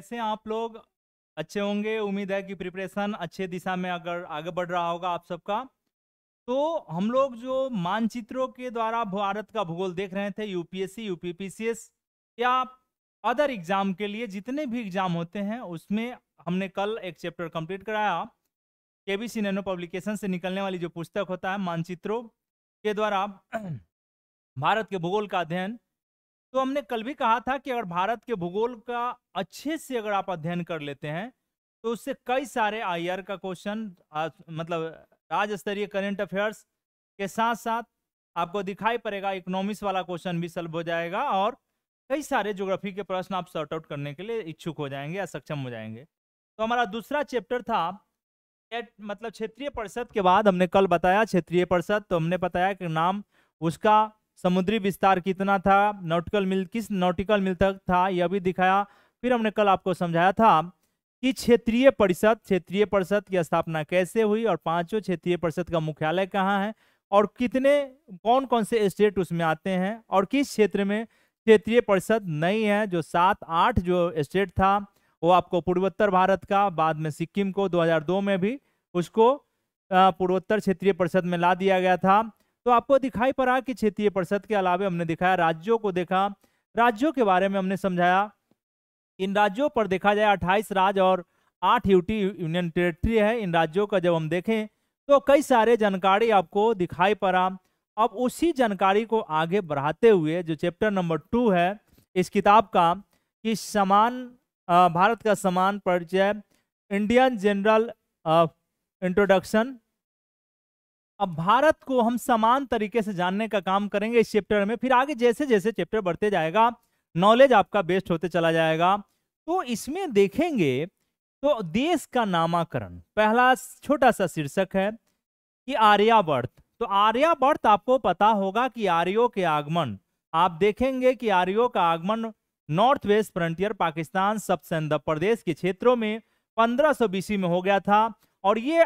कैसे आप लोग अच्छे होंगे उम्मीद है कि प्रिपरेशन अच्छे दिशा में अगर आगे बढ़ रहा होगा आप सबका तो हम लोग जो मानचित्रों के द्वारा भारत का भूगोल देख रहे थे यूपीएससी यूपीपीसीएस या अदर एग्जाम के लिए जितने भी एग्जाम होते हैं उसमें हमने कल एक चैप्टर कंप्लीट कराया के बी सी नैनो पब्लिकेशन से निकलने वाली जो पुस्तक होता है मानचित्रों के द्वारा भारत के भूगोल का अध्ययन तो हमने कल भी कहा था कि अगर भारत के भूगोल का अच्छे से अगर आप अध्ययन कर लेते हैं तो उससे कई सारे आईआर का क्वेश्चन मतलब राज्य स्तरीय करेंट अफेयर्स के साथ साथ आपको दिखाई पड़ेगा इकोनॉमिक्स वाला क्वेश्चन भी सल्व हो जाएगा और कई सारे ज्योग्राफी के प्रश्न आप सॉर्ट आउट करने के लिए इच्छुक हो जाएंगे या सक्षम हो जाएंगे तो हमारा दूसरा चैप्टर था एट मतलब क्षेत्रीय परिषद के बाद हमने कल बताया क्षेत्रीय परिषद तो हमने बताया कि नाम उसका समुद्री विस्तार कितना था नॉटिकल मिल किस नॉटिकल मिल तक था यह भी दिखाया फिर हमने कल आपको समझाया था कि क्षेत्रीय परिषद क्षेत्रीय परिषद की स्थापना कैसे हुई और पांचों क्षेत्रीय परिषद का मुख्यालय कहाँ है और कितने कौन कौन से स्टेट उसमें आते हैं और किस क्षेत्र में क्षेत्रीय परिषद नहीं है जो सात आठ जो स्टेट था वो आपको पूर्वोत्तर भारत का बाद में सिक्किम को 2002 में भी उसको पूर्वोत्तर क्षेत्रीय परिषद में ला दिया गया था तो आपको दिखाई पड़ा कि क्षेत्रीय परिषद के अलावा हमने दिखाया राज्यों को देखा राज्यों के बारे में हमने समझाया इन राज्यों पर देखा जाए अट्ठाईस राज्य और आठ यूटी यूनियन टेरिटरी है इन राज्यों का जब हम देखें तो कई सारे जानकारी आपको दिखाई पड़ा अब उसी जानकारी को आगे बढ़ाते हुए जो चैप्टर नंबर टू है इस किताब का कि समान भारत का समान परिचय इंडियन जनरल इंट्रोडक्शन अब भारत को हम समान तरीके से जानने का काम करेंगे इस चैप्टर में फिर आगे जैसे जैसे चैप्टर बढ़ते जाएगा नॉलेज आपका बेस्ट होते चला जाएगा तो इसमें देखेंगे तो देश का नामकरण पहला छोटा सा शीर्षक है कि आर्यावर्त तो आर्यावर्त आपको पता होगा कि आर्यो के आगमन आप देखेंगे कि आर्यो का आगमन नॉर्थ वेस्ट फ्रंटियर पाकिस्तान सबसे प्रदेश के क्षेत्रों में पंद्रह सौ बीसी में हो गया था और ये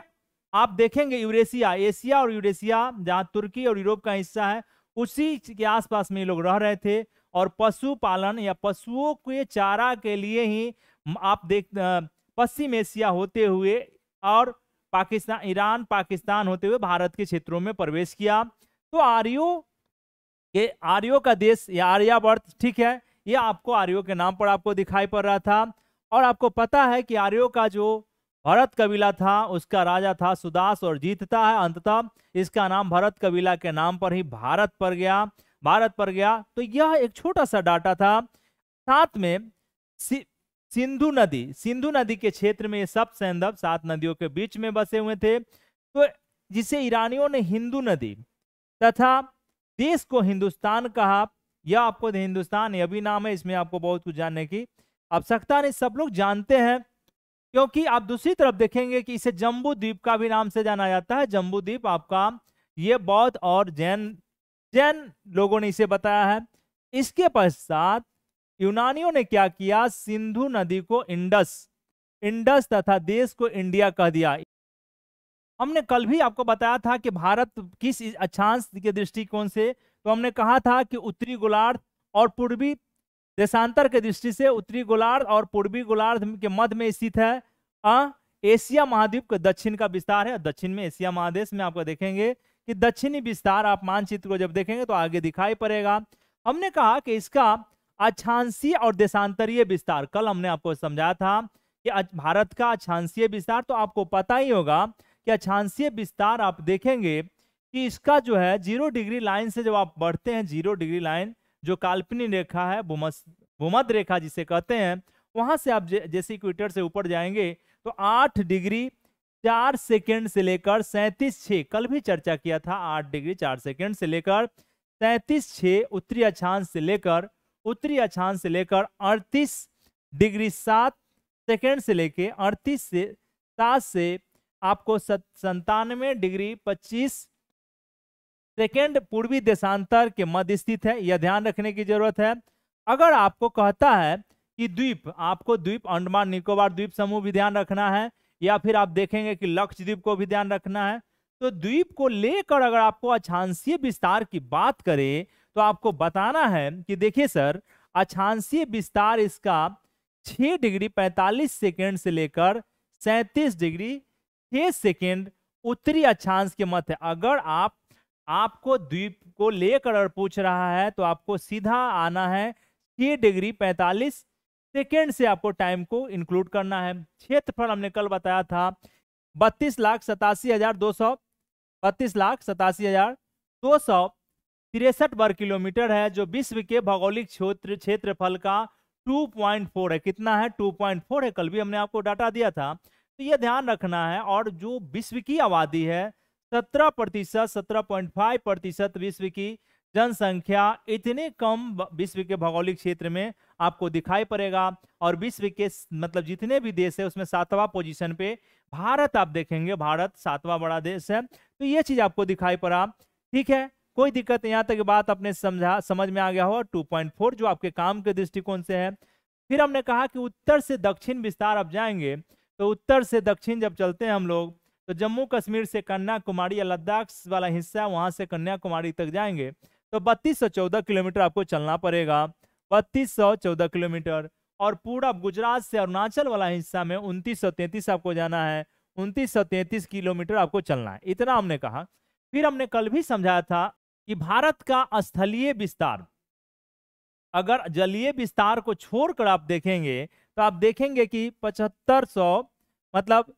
आप देखेंगे यूरेशिया एशिया और यूरेशिया जहाँ तुर्की और यूरोप का हिस्सा है उसी के आसपास में ये लोग रह रहे थे और पशुपालन या पशुओं के चारा के लिए ही आप देख पश्चिम एशिया होते हुए और पाकिस्तान ईरान पाकिस्तान होते हुए भारत के क्षेत्रों में प्रवेश किया तो आर्यो ये आर्यो का देश या आर्यावर्त ठीक है ये आपको आर्यो के नाम पर आपको दिखाई पड़ रहा था और आपको पता है कि आर्यो का जो भरत कबीला था उसका राजा था सुदास और जीतता है अंततः इसका नाम भरत कबीला के नाम पर ही भारत पर गया भारत पर गया तो यह एक छोटा सा डाटा था साथ में सिंधु नदी सिंधु नदी के क्षेत्र में ये सब सैंधव सात नदियों के बीच में बसे हुए थे तो जिसे ईरानियों ने हिंदू नदी तथा देश को हिंदुस्तान कहा यह आपको हिंदुस्तान यह भी नाम है इसमें आपको बहुत कुछ जानने की आवश्यकता नहीं सब लोग जानते हैं क्योंकि आप दूसरी तरफ देखेंगे कि इसे जम्बू द्वीप का भी नाम से जाना जाता है जम्बू द्वीप आपका ये बौद्ध और जैन जैन लोगों ने इसे बताया है इसके पश्चात यूनानियों ने क्या किया सिंधु नदी को इंडस इंडस तथा देश को इंडिया कह दिया हमने कल भी आपको बताया था कि भारत किस अक्षांश के दृष्टिकोण से तो हमने कहा था कि उत्तरी गोलार्ध और पूर्वी देशांतर के दृष्टि से उत्तरी गोलार्ध और पूर्वी गोलार्ध के मध्य में स्थित है आ, एशिया महाद्वीप का दक्षिण का विस्तार है दक्षिण में एशिया महादेश में आपको देखेंगे कि दक्षिणी विस्तार आप मानचित्र को जब देखेंगे तो आगे दिखाई पड़ेगा हमने कहा कि इसका अक्षांशीय और देशांतरीय विस्तार कल हमने आपको समझाया था कि भारत का अच्छांसीय विस्तार तो आपको पता ही होगा कि अच्छांसीय विस्तार आप देखेंगे कि इसका जो है जीरो डिग्री लाइन से जब आप बढ़ते हैं जीरो डिग्री लाइन जो काल्पनिक रेखा है भूमध रेखा जिसे कहते हैं वहां से आप जैसे इक्वेटर से ऊपर जाएंगे तो आठ डिग्री चार सेकेंड से लेकर सैंतीस छः कल भी चर्चा किया था आठ डिग्री चार सेकेंड से लेकर सैंतीस छः उत्तरी अक्षांश से लेकर उत्तरी अक्षांश से लेकर अड़तीस डिग्री सात सेकेंड से लेकर अड़तीस से सात से आपको सत संतानवे डिग्री पच्चीस सेकेंड पूर्वी देशांतर के मध्य स्थित है यह ध्यान रखने की जरूरत है अगर आपको कहता है कि द्वीप आपको द्वीप अंडमान निकोबार द्वीप समूह भी ध्यान रखना है या फिर आप देखेंगे कि लक्षद्वीप को भी ध्यान रखना है तो द्वीप को लेकर अगर आपको अछांसीय विस्तार की बात करें तो आपको बताना है कि देखिए सर अछांसीय विस्तार इसका 6 डिग्री 45 सेकेंड से लेकर 37 डिग्री 6 सेकेंड उत्तरी अक्षांश के मत है अगर आप आपको द्वीप को लेकर पूछ रहा है तो आपको सीधा आना है छह डिग्री पैंतालीस सेकेंड से आपको टाइम को इंक्लूड करना है क्षेत्रफल हमने कल बताया था बत्तीस लाख सतासी हजार दो सौ बत्तीस लाख सतासी हजार दो सौ तिरसठ वर्ग किलोमीटर है जो विश्व के भौगोलिक क्षेत्र क्षेत्रफल का 2.4 है कितना है 2.4 है कल भी हमने आपको डाटा दिया था तो ये ध्यान रखना है और जो विश्व की आबादी है सत्रह प्रतिशत सत्रह पॉइंट फाइव प्रतिशत विश्व की जनसंख्या इतने कम विश्व के भौगोलिक क्षेत्र में आपको दिखाई पड़ेगा और विश्व के मतलब जितने भी देश है उसमें सातवां पोजीशन पे भारत आप देखेंगे भारत सातवां बड़ा देश है तो ये चीज आपको दिखाई पड़ा ठीक है कोई दिक्कत यहाँ तक बात आपने समझा समझ में आ गया हो टू जो आपके काम के दृष्टिकोण से है फिर हमने कहा कि उत्तर से दक्षिण विस्तार आप जाएंगे तो उत्तर से दक्षिण जब चलते हैं हम लोग तो जम्मू कश्मीर से कन्याकुमारी या लद्दाख वाला हिस्सा वहां से कन्याकुमारी तक जाएंगे तो बत्तीस सौ चौदह किलोमीटर आपको चलना पड़ेगा बत्तीस सौ चौदह किलोमीटर और पूरा गुजरात से अरुणाचल वाला हिस्सा में उनतीस सौ तैंतीस आपको जाना है उनतीस सौ तैंतीस किलोमीटर आपको चलना है इतना हमने कहा फिर हमने कल भी समझाया था कि भारत का स्थलीय विस्तार अगर जलीय विस्तार को छोड़कर आप देखेंगे तो आप देखेंगे कि पचहत्तर सौ मतलब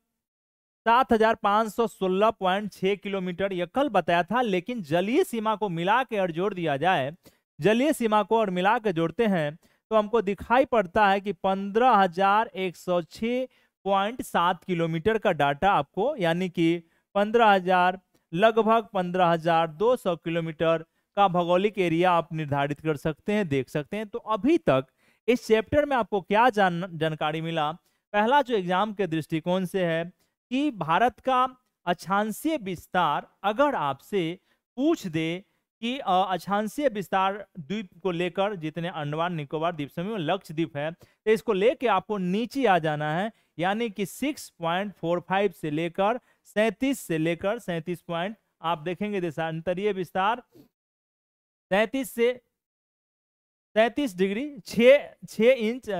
सात हजार पांच सौ सोलह पॉइंट छह किलोमीटर यह कल बताया था लेकिन जलीय सीमा को मिला के और जोड़ दिया जाए जलीय सीमा को और मिला के जोड़ते हैं तो हमको दिखाई पड़ता है कि पंद्रह हजार एक सौ छः पॉइंट सात किलोमीटर का डाटा आपको यानी कि पंद्रह हजार लगभग पंद्रह हजार दो सौ किलोमीटर का भौगोलिक एरिया आप निर्धारित कर सकते हैं देख सकते हैं तो अभी तक इस चैप्टर में आपको क्या जान जानकारी मिला पहला जो एग्जाम के दृष्टिकोण से है कि भारत का अक्षांशीय विस्तार अगर आपसे पूछ दे कि अक्षांशीय विस्तार द्वीप को लेकर जितने अंडमान निकोबार द्वीप समूह लक्ष्य द्वीप है तो इसको लेके आपको नीचे आ जाना है यानी कि 6.45 से लेकर 37 से लेकर 37 पॉइंट आप देखेंगे देशांतरीय विस्तार 37 से 37 degree 6 6 inch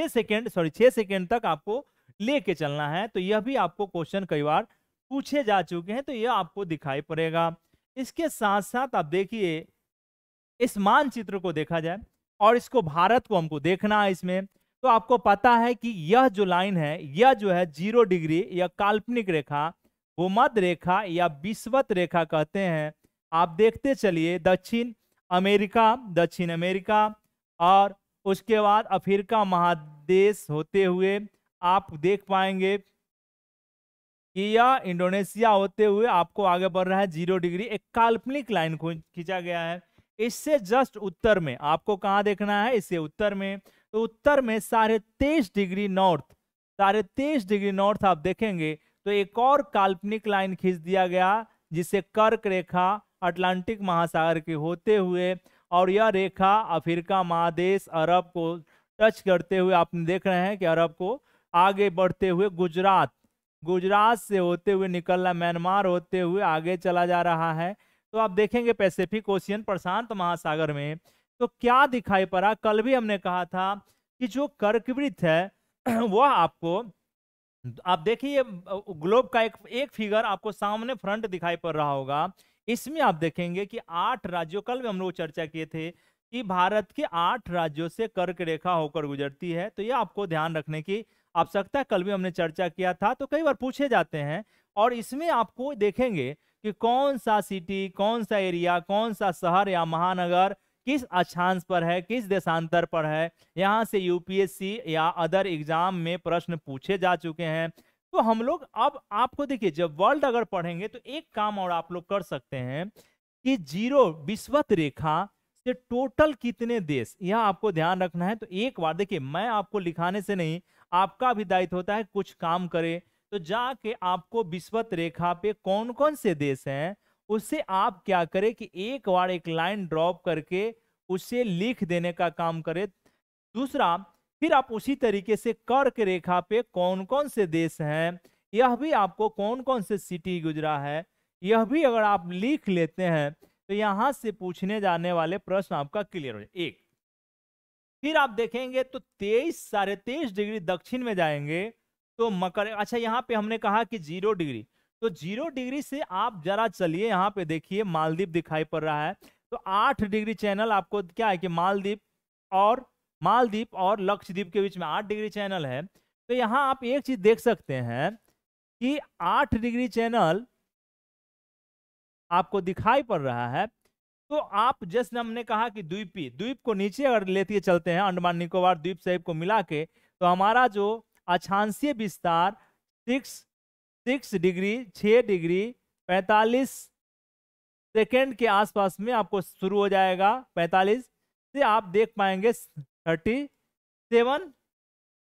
6 second sorry 6 second तक आपको लेके चलना है तो यह भी आपको क्वेश्चन कई बार पूछे जा चुके हैं तो यह आपको दिखाई पड़ेगा इसके साथ साथ आप देखिए इस मानचित्र को देखा जाए और इसको भारत को हमको देखना है इसमें तो आपको पता है कि यह जो लाइन है यह जो है जीरो डिग्री या काल्पनिक रेखा वो मध्य रेखा या विश्वत रेखा कहते हैं आप देखते चलिए दक्षिण अमेरिका दक्षिण अमेरिका और उसके बाद अफ्रीका महादेश होते हुए आप देख पाएंगे कि यह इंडोनेशिया होते हुए आपको आगे बढ़ रहा है जीरो डिग्री एक काल्पनिक लाइन खींचा गया है इससे जस्ट उत्तर में आपको कहाँ देखना है इससे उत्तर में तो उत्तर में साढ़े तेईस डिग्री नॉर्थ साढ़े तेईस डिग्री नॉर्थ आप देखेंगे तो एक और काल्पनिक लाइन खींच दिया गया जिसे कर्क रेखा अटलांटिक महासागर के होते हुए और यह रेखा अफ्रीका महादेश अरब को टच करते हुए आप देख रहे हैं कि अरब को आगे बढ़ते हुए गुजरात गुजरात से होते हुए निकलना म्यांमार होते हुए आगे चला जा रहा है तो आप देखेंगे पैसिफिक ओशियन प्रशांत महासागर में तो क्या दिखाई पड़ा कल भी हमने कहा था कि जो कर्कवृत्त है वह आपको आप देखिए ग्लोब का एक एक फिगर आपको सामने फ्रंट दिखाई पड़ रहा होगा इसमें आप देखेंगे कि आठ राज्यों कल भी हम लोग चर्चा किए थे कि भारत के आठ राज्यों से कर्क रेखा होकर गुजरती है तो ये आपको ध्यान रखने की आवश्यकता कल भी हमने चर्चा किया था तो कई बार पूछे जाते हैं और इसमें आपको देखेंगे कि कौन सा सिटी कौन सा एरिया कौन सा शहर या महानगर किस अक्षांश पर है किस देशांतर पर है यहाँ से यूपीएससी या अदर एग्जाम में प्रश्न पूछे जा चुके हैं तो हम लोग अब आपको देखिए जब वर्ल्ड अगर पढ़ेंगे तो एक काम और आप लोग कर सकते हैं कि जीरो विश्वत रेखा से टोटल कितने देश यह आपको ध्यान रखना है तो एक बार देखिए मैं आपको लिखाने से नहीं आपका भी दायित्व होता है कुछ काम करें तो जाके आपको विस्वत रेखा पे कौन कौन से देश हैं उससे आप क्या करें कि एक बार एक लाइन ड्रॉप करके उसे लिख देने का काम करें दूसरा फिर आप उसी तरीके से कर्क रेखा पे कौन कौन से देश हैं यह भी आपको कौन कौन से सिटी गुजरा है यह भी अगर आप लिख लेते हैं तो यहाँ से पूछने जाने वाले प्रश्न आपका क्लियर हो जाए एक फिर आप देखेंगे तो तेईस साढ़े तेईस डिग्री दक्षिण में जाएंगे तो मकर अच्छा यहाँ पे हमने कहा कि जीरो डिग्री तो जीरो डिग्री से आप जरा चलिए यहाँ पे देखिए मालदीप दिखाई पड़ रहा है तो आठ डिग्री चैनल आपको क्या है कि मालदीप और मालदीप और लक्षद्वीप के बीच में आठ डिग्री चैनल है तो यहाँ आप एक चीज देख सकते हैं कि आठ डिग्री चैनल आपको दिखाई पड़ रहा है तो आप जैसे हमने कहा कि द्वीपी द्वीप को नीचे अगर लेते चलते हैं अंडमान निकोबार द्वीप साहिब को मिला के तो हमारा जो अक्षांशीय विस्तार सिक्स सिक्स डिग्री छः डिग्री पैंतालीस सेकेंड के आसपास में आपको शुरू हो जाएगा पैंतालीस से आप देख पाएंगे थर्टी सेवन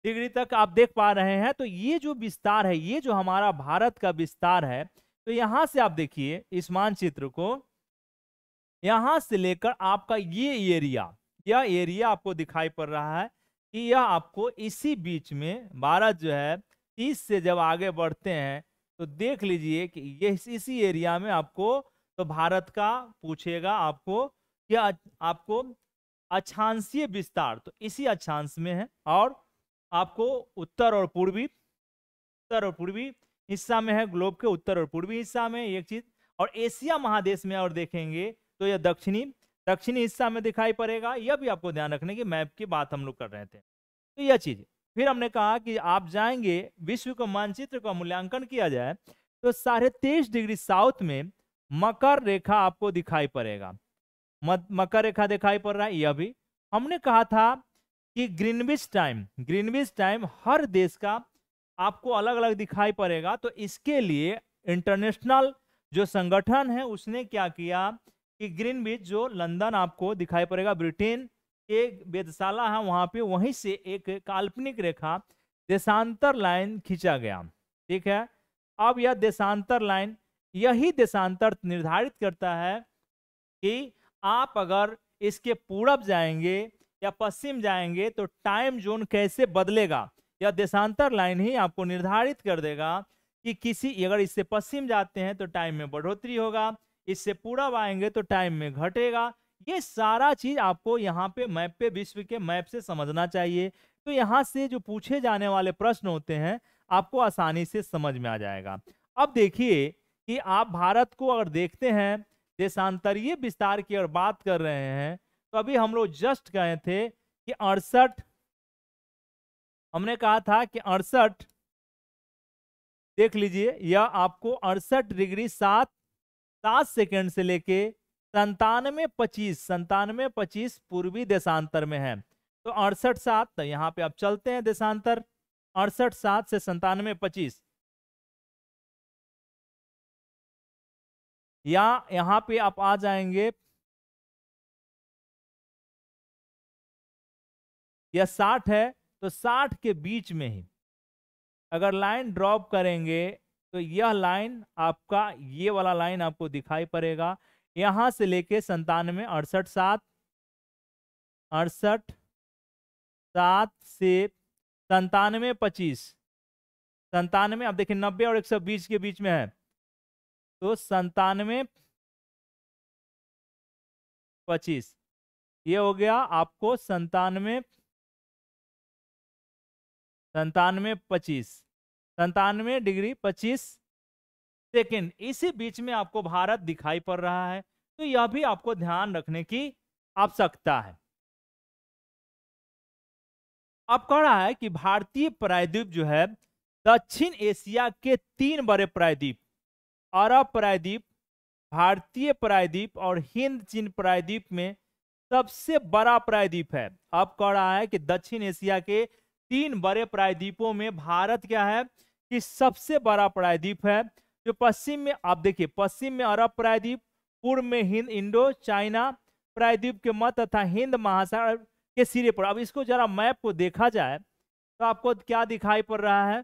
डिग्री तक आप देख पा रहे हैं तो ये जो विस्तार है ये जो हमारा भारत का विस्तार है तो यहाँ से आप देखिए इस मानचित्र को यहां से लेकर आपका ये एरिया यह एरिया आपको दिखाई पड़ रहा है कि यह आपको इसी बीच में बारह जो है तीस से जब आगे बढ़ते हैं तो देख लीजिए कि ये इसी एरिया में आपको तो भारत का पूछेगा आपको यह आपको अक्षांशीय विस्तार तो इसी अच्छांश में है और आपको उत्तर और पूर्वी उत्तर और पूर्वी हिस्सा में है ग्लोब के उत्तर और पूर्वी हिस्सा में एक चीज और एशिया महादेश में और देखेंगे तो यह दक्षिणी दक्षिणी हिस्सा में दिखाई पड़ेगा यह भी आपको ध्यान रखने की मैप की बात हम लोग कर रहे थे तो यह चीज़ फिर हमने कहा कि आप जाएंगे विश्व को मानचित्र का मूल्यांकन किया जाए तो साढ़े तेईस डिग्री साउथ में मकर रेखा आपको दिखाई पड़ेगा मकर रेखा दिखाई पड़ रहा है यह भी हमने कहा था कि ग्रीनविच टाइम ग्रीनविच टाइम हर देश का आपको अलग अलग दिखाई पड़ेगा तो इसके लिए इंटरनेशनल जो संगठन है उसने क्या किया कि ग्रीन बीच जो लंदन आपको दिखाई पड़ेगा ब्रिटेन एक वेदशाला है वहां पे वहीं से एक काल्पनिक रेखा देशांतर लाइन खींचा गया ठीक है अब यह देशांतर लाइन यही देशांतर निर्धारित करता है कि आप अगर इसके पूरब जाएंगे या पश्चिम जाएंगे तो टाइम जोन कैसे बदलेगा यह देशांतर लाइन ही आपको निर्धारित कर देगा कि किसी अगर इससे पश्चिम जाते हैं तो टाइम में बढ़ोतरी होगा इससे पूरा आएंगे तो टाइम में घटेगा ये सारा चीज आपको यहाँ पे मैप पे विश्व के मैप से समझना चाहिए तो यहाँ से जो पूछे जाने वाले प्रश्न होते हैं आपको आसानी से समझ में आ जाएगा अब देखिए कि आप भारत को अगर देखते हैं देशांतरीय विस्तार की अगर बात कर रहे हैं तो अभी हम लोग जस्ट गए थे कि अड़सठ हमने कहा था कि अड़सठ देख लीजिए यह आपको अड़सठ डिग्री सात सात सेकंड से लेके संतानवे पच्चीस संतानवे पच्चीस पूर्वी देशांतर में है तो अड़सठ सात तो यहाँ पे आप चलते हैं देशांतर अड़सठ सात से संतानवे पच्चीस या यहाँ पे आप आ जाएंगे या साठ है तो साठ के बीच में ही अगर लाइन ड्रॉप करेंगे तो यह लाइन आपका ये वाला लाइन आपको दिखाई पड़ेगा यहां से लेके संतानवे अड़सठ सात अड़सठ सात से संतानवे पच्चीस संतानवे अब देखिए नब्बे और एक सौ बीस के बीच में है तो संतानवे पच्चीस ये हो गया आपको संतानवे संतानवे पच्चीस संतानवे डिग्री पच्चीस सेकेंड इसी बीच में आपको भारत दिखाई पड़ रहा है तो यह भी आपको ध्यान रखने की आवश्यकता है अब कह रहा है कि भारतीय प्रायद्वीप जो है दक्षिण एशिया के तीन बड़े प्रायद्वीप अरब प्रायद्वीप भारतीय प्रायद्वीप और हिंद चीन प्रायद्वीप में सबसे बड़ा प्रायद्वीप है अब कह रहा है कि दक्षिण एशिया के तीन बड़े प्रायद्वीपों में भारत क्या है कि सबसे बड़ा प्रायद्वीप है जो पश्चिम में आप देखिए पश्चिम में अरब प्रायद्वीप पूर्व में हिंद इंडो चाइना प्रायद्वीप के मत तथा हिंद महासागर के सिरे पर अब इसको जरा मैप को देखा जाए तो आपको क्या दिखाई पड़ रहा है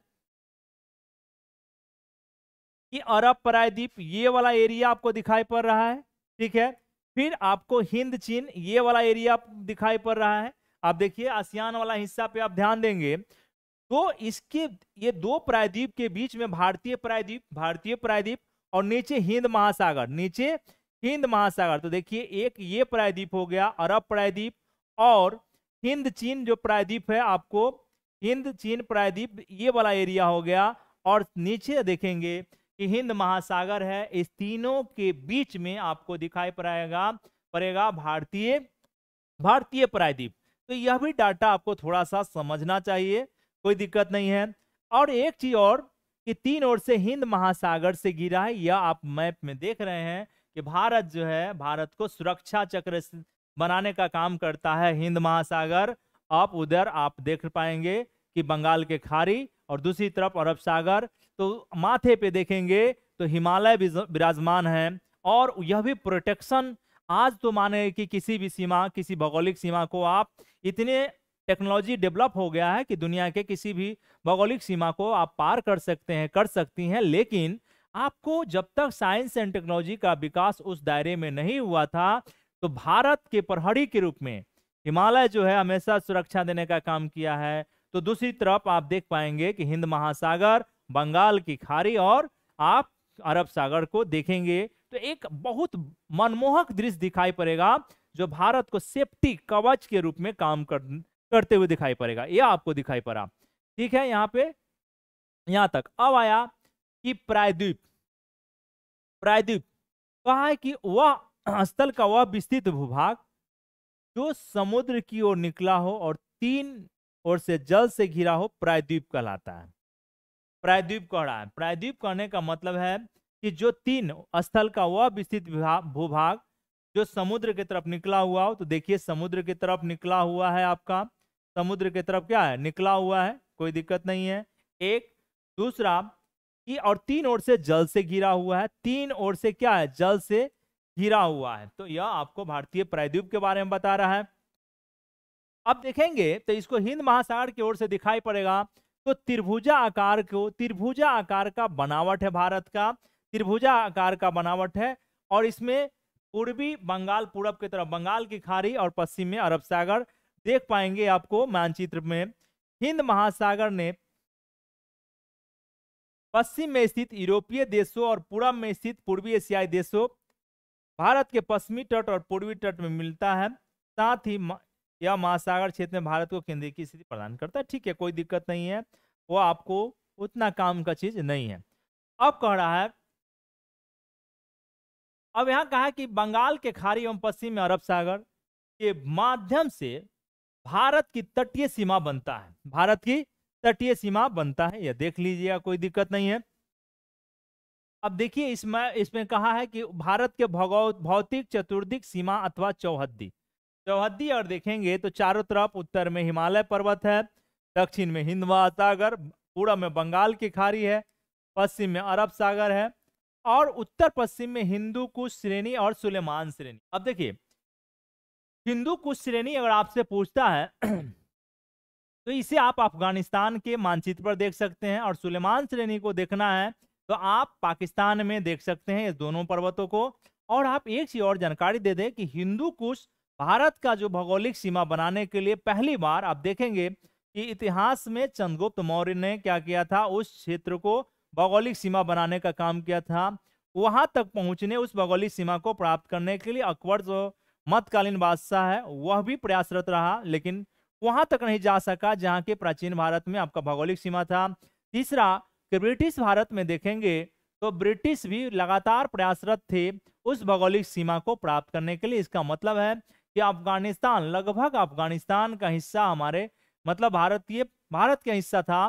कि अरब प्रायद्वीप ये वाला एरिया आपको दिखाई पड़ रहा है ठीक है फिर आपको हिंद चीन ये वाला एरिया दिखाई पड़ रहा है आप देखिए आसियान वाला हिस्सा पे आप ध्यान देंगे तो इसके ये दो प्रायद्वीप के बीच में भारतीय प्रायद्वीप भारतीय प्रायद्वीप और नीचे हिंद महासागर नीचे हिंद महासागर तो देखिए एक ये प्रायद्वीप हो गया अरब प्रायद्वीप और हिंद चीन जो प्रायद्वीप है आपको हिंद चीन प्रायद्वीप ये वाला एरिया हो गया और नीचे देखेंगे कि हिंद महासागर है इस तीनों के बीच में आपको दिखाई पड़ेगा पड़ेगा भारतीय भारतीय प्रायद्वीप तो यह भी डाटा आपको थोड़ा सा समझना चाहिए कोई दिक्कत नहीं है और एक चीज और कि तीन ओर से हिंद महासागर से गिरा है यह आप मैप में देख रहे हैं कि भारत जो है भारत को सुरक्षा चक्र बनाने का काम करता है हिंद महासागर आप उधर आप देख पाएंगे कि बंगाल के खाड़ी और दूसरी तरफ अरब सागर तो माथे पे देखेंगे तो हिमालय विराजमान है और यह भी प्रोटेक्शन आज तो माने कि किसी भी सीमा किसी भौगोलिक सीमा को आप इतने टेक्नोलॉजी डेवलप हो गया है कि दुनिया के किसी भी भौगोलिक सीमा को आप पार कर सकते हैं कर सकती हैं लेकिन आपको जब तक साइंस एंड टेक्नोलॉजी का विकास उस दायरे में नहीं हुआ था तो भारत के प्रहरी के रूप में हिमालय जो है हमेशा सुरक्षा देने का काम किया है तो दूसरी तरफ आप देख पाएंगे कि हिंद महासागर बंगाल की खाड़ी और आप अरब सागर को देखेंगे तो एक बहुत मनमोहक दृश्य दिखाई पड़ेगा जो भारत को सेफ्टी कवच के रूप में काम कर करते हुए दिखाई पड़ेगा ये आपको दिखाई पड़ा ठीक है यहाँ पे यहाँ तक अब आया कि प्रायद्वीप प्रायद्वीप कहा है कि वह स्थल का वह विस्तृत भूभाग जो समुद्र की ओर निकला हो और तीन ओर से जल से घिरा हो प्रायद्वीप कहलाता है प्रायद्वीप कह रहा है प्रायद्वीप कहने का मतलब है कि जो तीन स्थल का वह विस्तृत भूभाग जो समुद्र की तरफ निकला हुआ हो तो देखिए समुद्र की तरफ निकला हुआ है आपका समुद्र की तरफ क्या है निकला हुआ है कोई दिक्कत नहीं है एक दूसरा कि और तीन ओर से जल से घिरा हुआ है तीन ओर से क्या है जल से घिरा हुआ है तो यह आपको भारतीय प्रायद्वीप के बारे में बता रहा है अब देखेंगे तो इसको हिंद महासागर की ओर से दिखाई पड़ेगा तो त्रिभुजा आकार को त्रिभुजा आकार का बनावट है भारत का त्रिभुजा आकार का बनावट है और इसमें पूर्वी बंगाल पूरब की तरफ बंगाल की खाड़ी और पश्चिम में अरब सागर देख पाएंगे आपको मानचित्र में हिंद महासागर ने पश्चिम में स्थित यूरोपीय देशों और पूर्व में स्थित पूर्वी एशियाई देशों भारत के पश्चिमी तट और पूर्वी तट में मिलता है साथ ही यह महासागर क्षेत्र में भारत को केंद्रीय की स्थिति प्रदान करता है ठीक है कोई दिक्कत नहीं है वो आपको उतना काम का चीज नहीं है अब कह रहा है अब यहाँ कहा कि बंगाल के खाड़ी एवं पश्चिम में अरब सागर के माध्यम से भारत की तटीय सीमा बनता है भारत की तटीय सीमा बनता है यह देख लीजिएगा कोई दिक्कत नहीं है अब देखिए इसमें इसमें कहा है कि भारत के भौतिक चतुर्दिक सीमा अथवा चौहद्दी चौहद्दी और देखेंगे तो चारों तरफ उत्तर में हिमालय पर्वत है दक्षिण में हिंद महासागर पूर्व में बंगाल की खाड़ी है पश्चिम में अरब सागर है और उत्तर पश्चिम में हिंदू कुश श्रेणी और सुलेमान श्रेणी अब देखिए हिंदू कुछ श्रेणी अगर आपसे पूछता है तो इसे आप अफगानिस्तान के मानचित्र पर देख सकते हैं और सुलेमान श्रेणी को देखना है तो आप पाकिस्तान में देख सकते हैं ये दोनों पर्वतों को और आप एक चीज और जानकारी दे दें कि हिंदू कुश भारत का जो भौगोलिक सीमा बनाने के लिए पहली बार आप देखेंगे कि इतिहास में चंद्रगुप्त मौर्य ने क्या किया था उस क्षेत्र को भौगोलिक सीमा बनाने का काम किया था वहां तक पहुंचने उस भौगोलिक सीमा को प्राप्त करने के लिए अकबर जो मध्यकालीन बादशाह है वह भी प्रयासरत रहा लेकिन वहां तक नहीं जा सका जहाँ के प्राचीन भारत में आपका भौगोलिक सीमा था तीसरा कि ब्रिटिश भारत में देखेंगे तो ब्रिटिश भी लगातार प्रयासरत थे उस भौगोलिक सीमा को प्राप्त करने के लिए इसका मतलब है कि अफगानिस्तान लगभग अफगानिस्तान का हिस्सा हमारे मतलब भारतीय भारत का हिस्सा था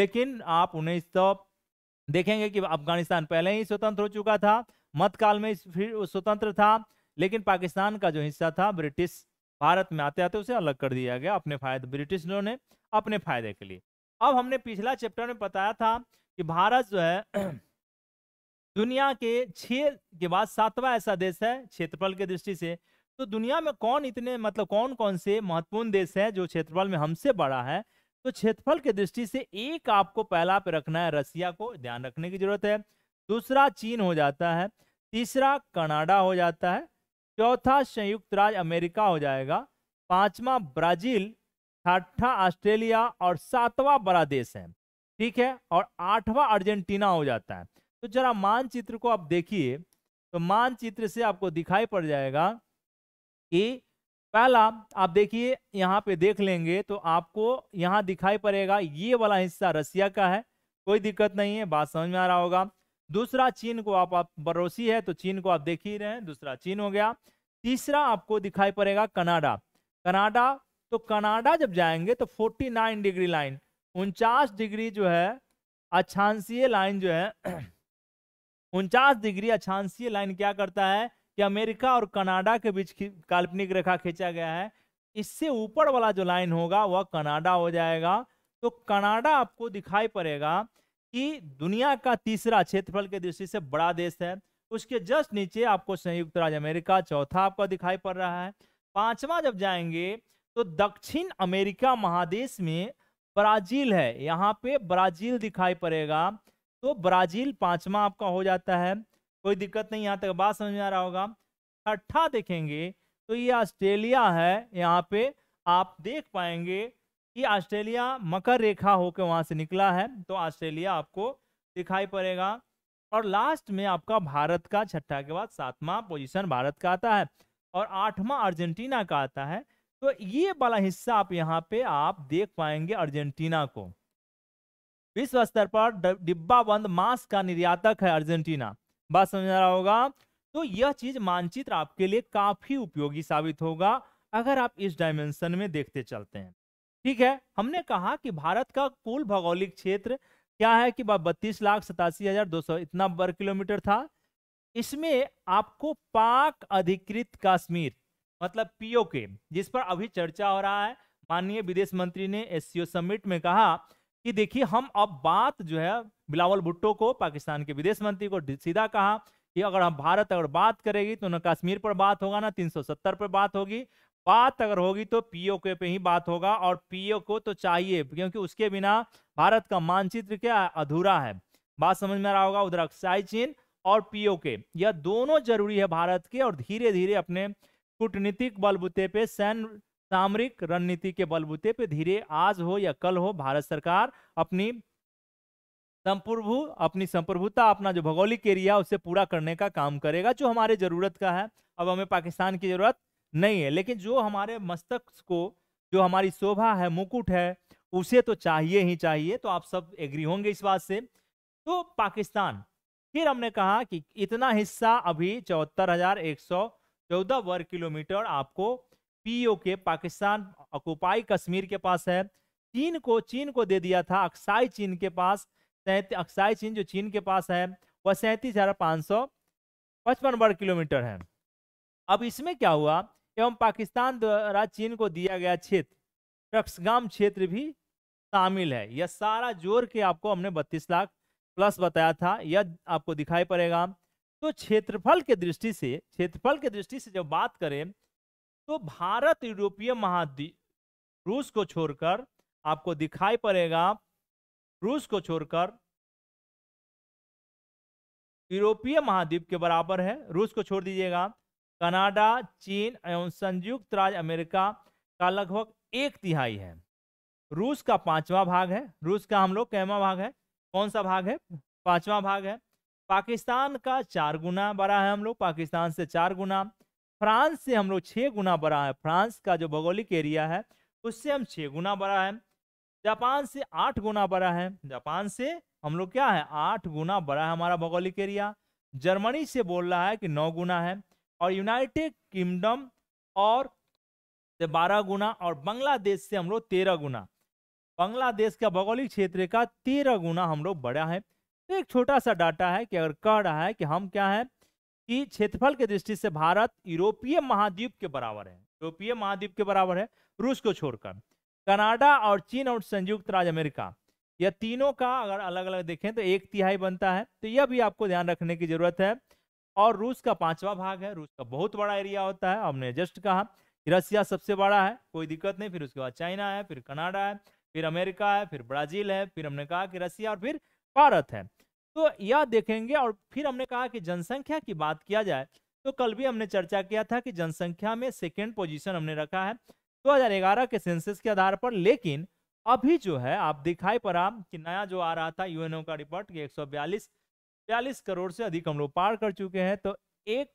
लेकिन आप उन्नीस सौ तो देखेंगे कि अफगानिस्तान पहले ही स्वतंत्र हो चुका था मध्यकाल में फिर स्वतंत्र था लेकिन पाकिस्तान का जो हिस्सा था ब्रिटिश भारत में आते आते उसे अलग कर दिया गया अपने फायदे ब्रिटिश ने अपने फायदे के लिए अब हमने पिछला चैप्टर में बताया था कि भारत जो है दुनिया के छः के बाद सातवां ऐसा देश है क्षेत्रफल के दृष्टि से तो दुनिया में कौन इतने मतलब कौन कौन से महत्वपूर्ण देश हैं जो क्षेत्रफल में हमसे बड़ा है तो क्षेत्रफल के दृष्टि से एक आपको पहला पे रखना है रसिया को ध्यान रखने की जरूरत है दूसरा चीन हो जाता है तीसरा कनाडा हो जाता है चौथा संयुक्त राज्य अमेरिका हो जाएगा पांचवा ब्राजील छठा ऑस्ट्रेलिया और सातवां बड़ा देश है ठीक है और आठवां अर्जेंटीना हो जाता है तो जरा मानचित्र को आप देखिए तो मानचित्र से आपको दिखाई पड़ जाएगा कि पहला आप देखिए यहाँ पे देख लेंगे तो आपको यहाँ दिखाई पड़ेगा ये वाला हिस्सा रसिया का है कोई दिक्कत नहीं है बात समझ में आ रहा होगा दूसरा चीन को आप, आप बरोसी है तो चीन को आप देख ही रहे हैं दूसरा चीन हो गया तीसरा आपको दिखाई पड़ेगा कनाडा कनाडा तो कनाडा जब जाएंगे तो 49 डिग्री लाइन उनचास डिग्री जो है अच्छांसीय लाइन जो है उनचास डिग्री अछांसीय लाइन क्या करता है कि अमेरिका और कनाडा के बीच काल्पनिक रेखा खींचा गया है इससे ऊपर वाला जो लाइन होगा वह कनाडा हो जाएगा तो कनाडा आपको दिखाई पड़ेगा कि दुनिया का तीसरा क्षेत्रफल के दृष्टि से बड़ा देश है उसके जस्ट नीचे आपको संयुक्त राज्य अमेरिका चौथा आपको दिखाई पड़ रहा है पांचवा जब जाएंगे तो दक्षिण अमेरिका महादेश में ब्राजील है यहाँ पे ब्राजील दिखाई पड़ेगा तो ब्राजील पांचवा आपका हो जाता है कोई दिक्कत नहीं यहाँ तक बात समझ में आ रहा होगा छठा देखेंगे तो ये ऑस्ट्रेलिया है यहाँ पे आप देख पाएंगे कि ऑस्ट्रेलिया मकर रेखा होकर वहाँ से निकला है तो ऑस्ट्रेलिया आपको दिखाई पड़ेगा और लास्ट में आपका भारत का छठा के बाद सातवां पोजीशन भारत का आता है और आठवां अर्जेंटीना का आता है तो ये वाला हिस्सा आप यहाँ पे आप देख पाएंगे अर्जेंटीना को विश्व स्तर पर डिब्बा बंद मांस का निर्यातक है अर्जेंटीना बात समझ रहा होगा तो यह चीज मानचित्र आपके लिए काफी उपयोगी साबित होगा अगर आप इस डायमेंशन में देखते चलते हैं ठीक है हमने कहा कि भारत का कुल भौगोलिक क्षेत्र क्या है कि बत्तीस लाख सतासी हजार दो सौ इतना वर्ग किलोमीटर था इसमें आपको पाक अधिकृत कश्मीर मतलब पीओ के जिस पर अभी चर्चा हो रहा है माननीय विदेश मंत्री ने एस समिट में कहा कि देखिए हम अब बात जो है बिलावल भुट्टो को पाकिस्तान के विदेश मंत्री को सीधा कहा कि अगर हम भारत अगर बात करेगी तो न कश्मीर पर बात होगा ना 370 पर बात होगी बात अगर होगी तो पीओ के पे ही बात होगा और पीओ को तो चाहिए क्योंकि उसके बिना भारत का मानचित्र क्या अधूरा है बात समझ में आ रहा होगा उधर अक्साई चीन और पीओ के यह दोनों जरूरी है भारत के और धीरे धीरे अपने कूटनीतिक बलबूते पे सैन्य सामरिक रणनीति के बलबूते पे धीरे आज हो या कल हो भारत सरकार अपनी संप्रभु अपनी संप्रभुता अपना जो भौगोलिक एरिया उसे पूरा करने का काम करेगा जो हमारे जरूरत का है अब हमें पाकिस्तान की जरूरत नहीं है लेकिन जो हमारे मस्तक को जो हमारी शोभा है मुकुट है उसे तो चाहिए ही चाहिए तो आप सब एग्री होंगे इस बात से तो पाकिस्तान फिर हमने कहा कि इतना हिस्सा अभी चौहत्तर हजार एक सौ चौदह वर्ग किलोमीटर आपको पीओ e के पाकिस्तान अकुपाई कश्मीर के पास है चीन को चीन को दे दिया था अक्साई चीन के पास अक्साई चीन जो चीन के पास है वह सैंतीस हजार पाँच सौ पचपन वर्ग किलोमीटर है अब इसमें क्या हुआ एवं पाकिस्तान द्वारा चीन को दिया गया क्षेत्र ट्रक्सगाम क्षेत्र भी शामिल है यह सारा जोर के आपको हमने बत्तीस लाख प्लस बताया था यह आपको दिखाई पड़ेगा तो क्षेत्रफल के दृष्टि से क्षेत्रफल के दृष्टि से जब बात करें तो भारत यूरोपीय महाद्वीप रूस को छोड़कर आपको दिखाई पड़ेगा रूस को छोड़कर यूरोपीय महाद्वीप के बराबर है रूस को छोड़ दीजिएगा कनाडा चीन एवं संयुक्त राज्य अमेरिका का लगभग एक तिहाई है रूस का पांचवा भाग है रूस का हम लोग कैमा भाग है कौन सा भाग है पांचवा भाग है पाकिस्तान का चार गुना बड़ा है हम लोग पाकिस्तान से चार गुना फ्रांस से हम लोग छः गुना बड़ा है फ्रांस का जो भौगोलिक एरिया है उससे हम छः गुना बड़ा है जापान से आठ गुना बड़ा है जापान से हम लोग क्या है आठ गुना बड़ा है हमारा भौगोलिक एरिया जर्मनी से बोल रहा है कि नौ गुना है और यूनाइटेड किंगडम और बारह गुना और बांग्लादेश से हम लोग तेरह गुना बांग्लादेश का भौगोलिक क्षेत्र का तेरह गुना हम लोग बड़ा है तो एक छोटा सा डाटा है कि अगर कह रहा है कि हम क्या है कि क्षेत्रफल की दृष्टि से भारत यूरोपीय महाद्वीप के बराबर है यूरोपीय महाद्वीप के बराबर है रूस को छोड़कर कनाडा और चीन और संयुक्त राज्य अमेरिका यह तीनों का अगर अलग अलग देखें तो एक तिहाई बनता है तो यह भी आपको ध्यान रखने की जरूरत है और रूस का पांचवा भाग है रूस का बहुत बड़ा एरिया होता है हमने जस्ट कहा रसिया सबसे बड़ा है कोई दिक्कत नहीं फिर उसके बाद चाइना है फिर कनाडा है फिर अमेरिका है फिर ब्राजील है फिर हमने कहा कि रसिया और फिर भारत है तो यह देखेंगे और फिर हमने कहा कि जनसंख्या की बात किया जाए तो कल भी हमने चर्चा किया था कि जनसंख्या में सेकेंड पोजिशन हमने रखा है दो के सेंसस के आधार पर लेकिन अभी जो है आप दिखाई पड़ा कि नया जो आ रहा था यूएनओ का रिपोर्ट कि सौ बयालीस करोड़ से अधिक हम लोग पार कर चुके हैं तो एक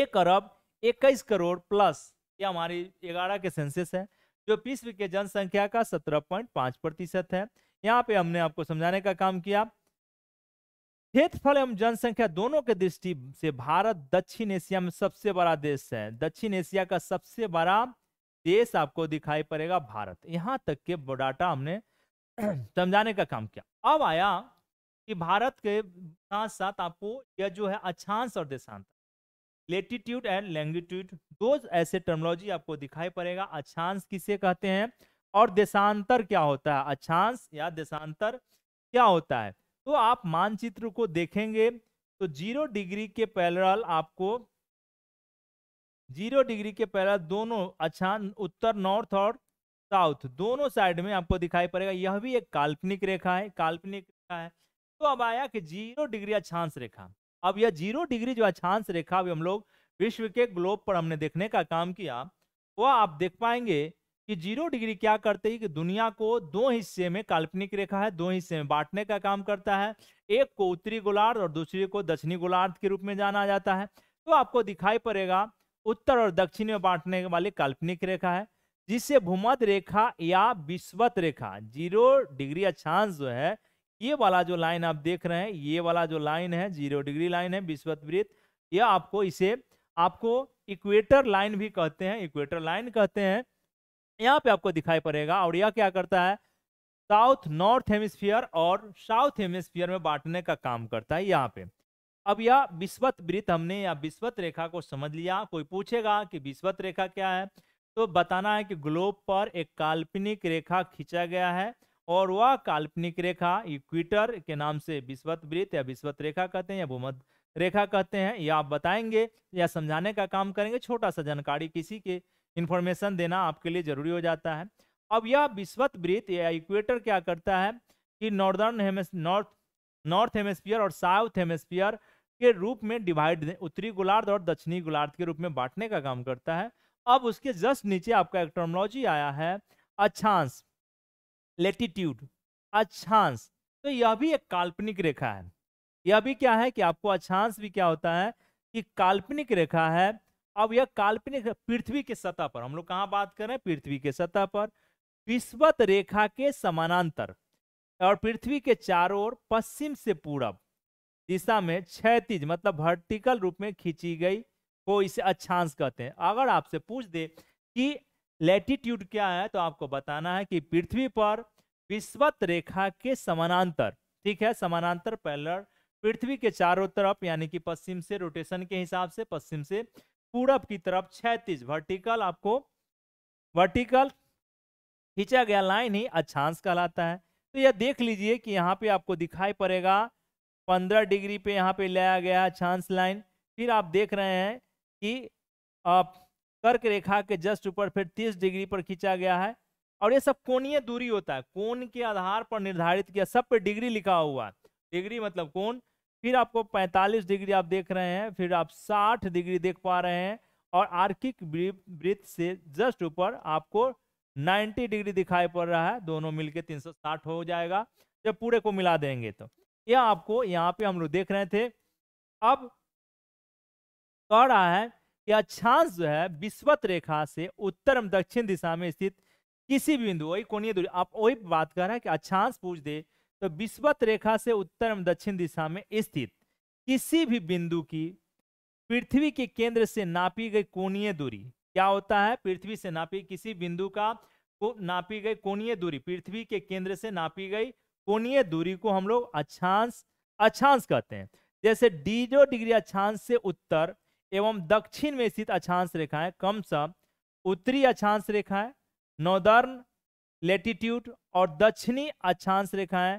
एक अरब इक्कीस करोड़ प्लस ये हमारी ग्यारह के सेंसेस है जो विश्व के जनसंख्या का सत्रह पॉइंट पांच प्रतिशत है यहाँ पे हमने आपको समझाने का काम किया क्षेत्रफल एवं जनसंख्या दोनों के दृष्टि से भारत दक्षिण एशिया में सबसे बड़ा देश है दक्षिण एशिया का सबसे बड़ा देश आपको दिखाई पड़ेगा भारत यहाँ तक के डाटा हमने समझाने का काम किया अब आया कि भारत के साथ साथ आपको यह जो है अक्षांश और देशांतर लेटीट्यूड एंड लैंगिट्यूड दो ऐसे टर्मोलॉजी आपको दिखाई पड़ेगा अक्षांश किसे कहते हैं और देशांतर क्या होता है अक्षांश या देशांतर क्या होता है तो आप मानचित्र को देखेंगे तो जीरो डिग्री के पैरल आपको जीरो डिग्री के पैरल दोनों अक्षांश उत्तर नॉर्थ और साउथ दोनों साइड में आपको दिखाई पड़ेगा यह भी एक काल्पनिक रेखा है काल्पनिक रेखा है तो अब आया कि जीरो डिग्री अक्षांश रेखा अब यह जीरो डिग्री जो अक्षांश रेखा अभी हम लोग विश्व के ग्लोब पर हमने देखने का काम किया वह आप देख पाएंगे कि जीरो डिग्री क्या करते हैं कि दुनिया को दो हिस्से में काल्पनिक रेखा है दो हिस्से में बांटने का काम करता है एक को उत्तरी गोलार्ध और दूसरे को दक्षिणी गोलार्ध के रूप में जाना जाता है तो आपको दिखाई पड़ेगा उत्तर और दक्षिण में बांटने वाली काल्पनिक रेखा है जिसे भूमध रेखा या विश्वत रेखा जीरो डिग्री अक्षांश जो है ये वाला जो लाइन आप देख रहे हैं ये वाला जो लाइन है जीरो डिग्री लाइन है विश्वत वृत्त यह आपको इसे आपको इक्वेटर लाइन भी कहते हैं इक्वेटर लाइन कहते हैं यहाँ पे आपको दिखाई पड़ेगा और यह क्या करता है साउथ नॉर्थ हेमिस्फीयर और साउथ हेमिस्फीयर में बांटने का काम करता है यहाँ पे अब यह विश्वत वृत्त हमने या विश्वत रेखा को समझ लिया कोई पूछेगा कि विश्वत रेखा क्या है तो बताना है कि ग्लोब पर एक काल्पनिक रेखा खींचा गया है और वह काल्पनिक रेखा इक्विटर के नाम से विश्वत वृत्त या विश्वत रेखा कहते हैं या भूमध रेखा कहते हैं या आप बताएंगे या समझाने का काम करेंगे छोटा सा जानकारी किसी के इन्फॉर्मेशन देना आपके लिए जरूरी हो जाता है अब यह विश्वत वृत्त या इक्वेटर क्या करता है कि northern hemis north north hemisphere और साउथ हेमस्फियर के रूप में डिवाइड उत्तरी गोलार्ध और दक्षिणी गोलार्ध के रूप में बांटने का काम करता है अब उसके जस्ट नीचे आपका एक टर्मोलॉजी आया है अच्छांश लेटीट्यूड अक्षांश तो यह भी एक काल्पनिक रेखा है यह भी क्या है कि आपको अक्षांश भी क्या होता है कि काल्पनिक रेखा है अब यह काल्पनिक पृथ्वी के सतह पर हम लोग कहाँ बात करें पृथ्वी के सतह पर विश्वत रेखा के समानांतर और पृथ्वी के चारों ओर पश्चिम से पूरब दिशा में क्षैतिज मतलब वर्टिकल रूप में खींची गई को इसे अच्छांश कहते हैं अगर आपसे पूछ दे कि लेटीट्यूड क्या है तो आपको बताना है कि पृथ्वी पर विश्वत रेखा के समानांतर ठीक है समानांतर पैलर पृथ्वी के चारों तरफ यानी कि पश्चिम से रोटेशन के हिसाब से पश्चिम से पूरब की तरफ क्षैतिज वर्टिकल आपको वर्टिकल खींचा गया लाइन ही अच्छांश कहलाता है तो यह देख लीजिए कि यहाँ पे आपको दिखाई पड़ेगा पंद्रह डिग्री पे यहाँ पे लाया गया अच्छांश लाइन फिर आप देख रहे हैं कि आप कर्क रेखा के जस्ट ऊपर फिर 30 डिग्री पर खींचा गया है और ये सब कोणीय दूरी होता है कोण के आधार पर निर्धारित किया सब पे डिग्री लिखा हुआ है डिग्री मतलब कोण फिर आपको 45 डिग्री आप देख रहे हैं फिर आप 60 डिग्री देख पा रहे हैं और आर्किक वृत्त से जस्ट ऊपर आपको 90 डिग्री दिखाई पड़ रहा है दोनों मिलके 360 हो जाएगा जब पूरे को मिला देंगे तो यह आपको यहाँ पे हम लोग देख रहे थे अब कह रहा है कि अक्षांश जो है विश्वत रेखा से उत्तर एवं दक्षिण दिशा में स्थित किसी भी बिंदु वही कोणीय दूरी आप वही बात कर रहे हैं कि अक्षांश पूछ दे तो विश्वत रेखा से उत्तर एवं दक्षिण दिशा में स्थित किसी भी बिंदु की पृथ्वी के केंद्र से नापी गई कोणीय दूरी क्या होता है पृथ्वी से नापी किसी बिंदु का को नापी गई कोणीय दूरी पृथ्वी के केंद्र से नापी गई कोणीय दूरी को हम लोग अक्षांश अक्षांश कहते हैं जैसे डीजो डिग्री अक्षांश से उत्तर एवं दक्षिण में स्थित अक्षांश रेखाएं क्रमशः उत्तरी अक्षांश रेखाएं नॉर्दर्न लेटीट्यूड और दक्षिणी अक्षांश रेखाएं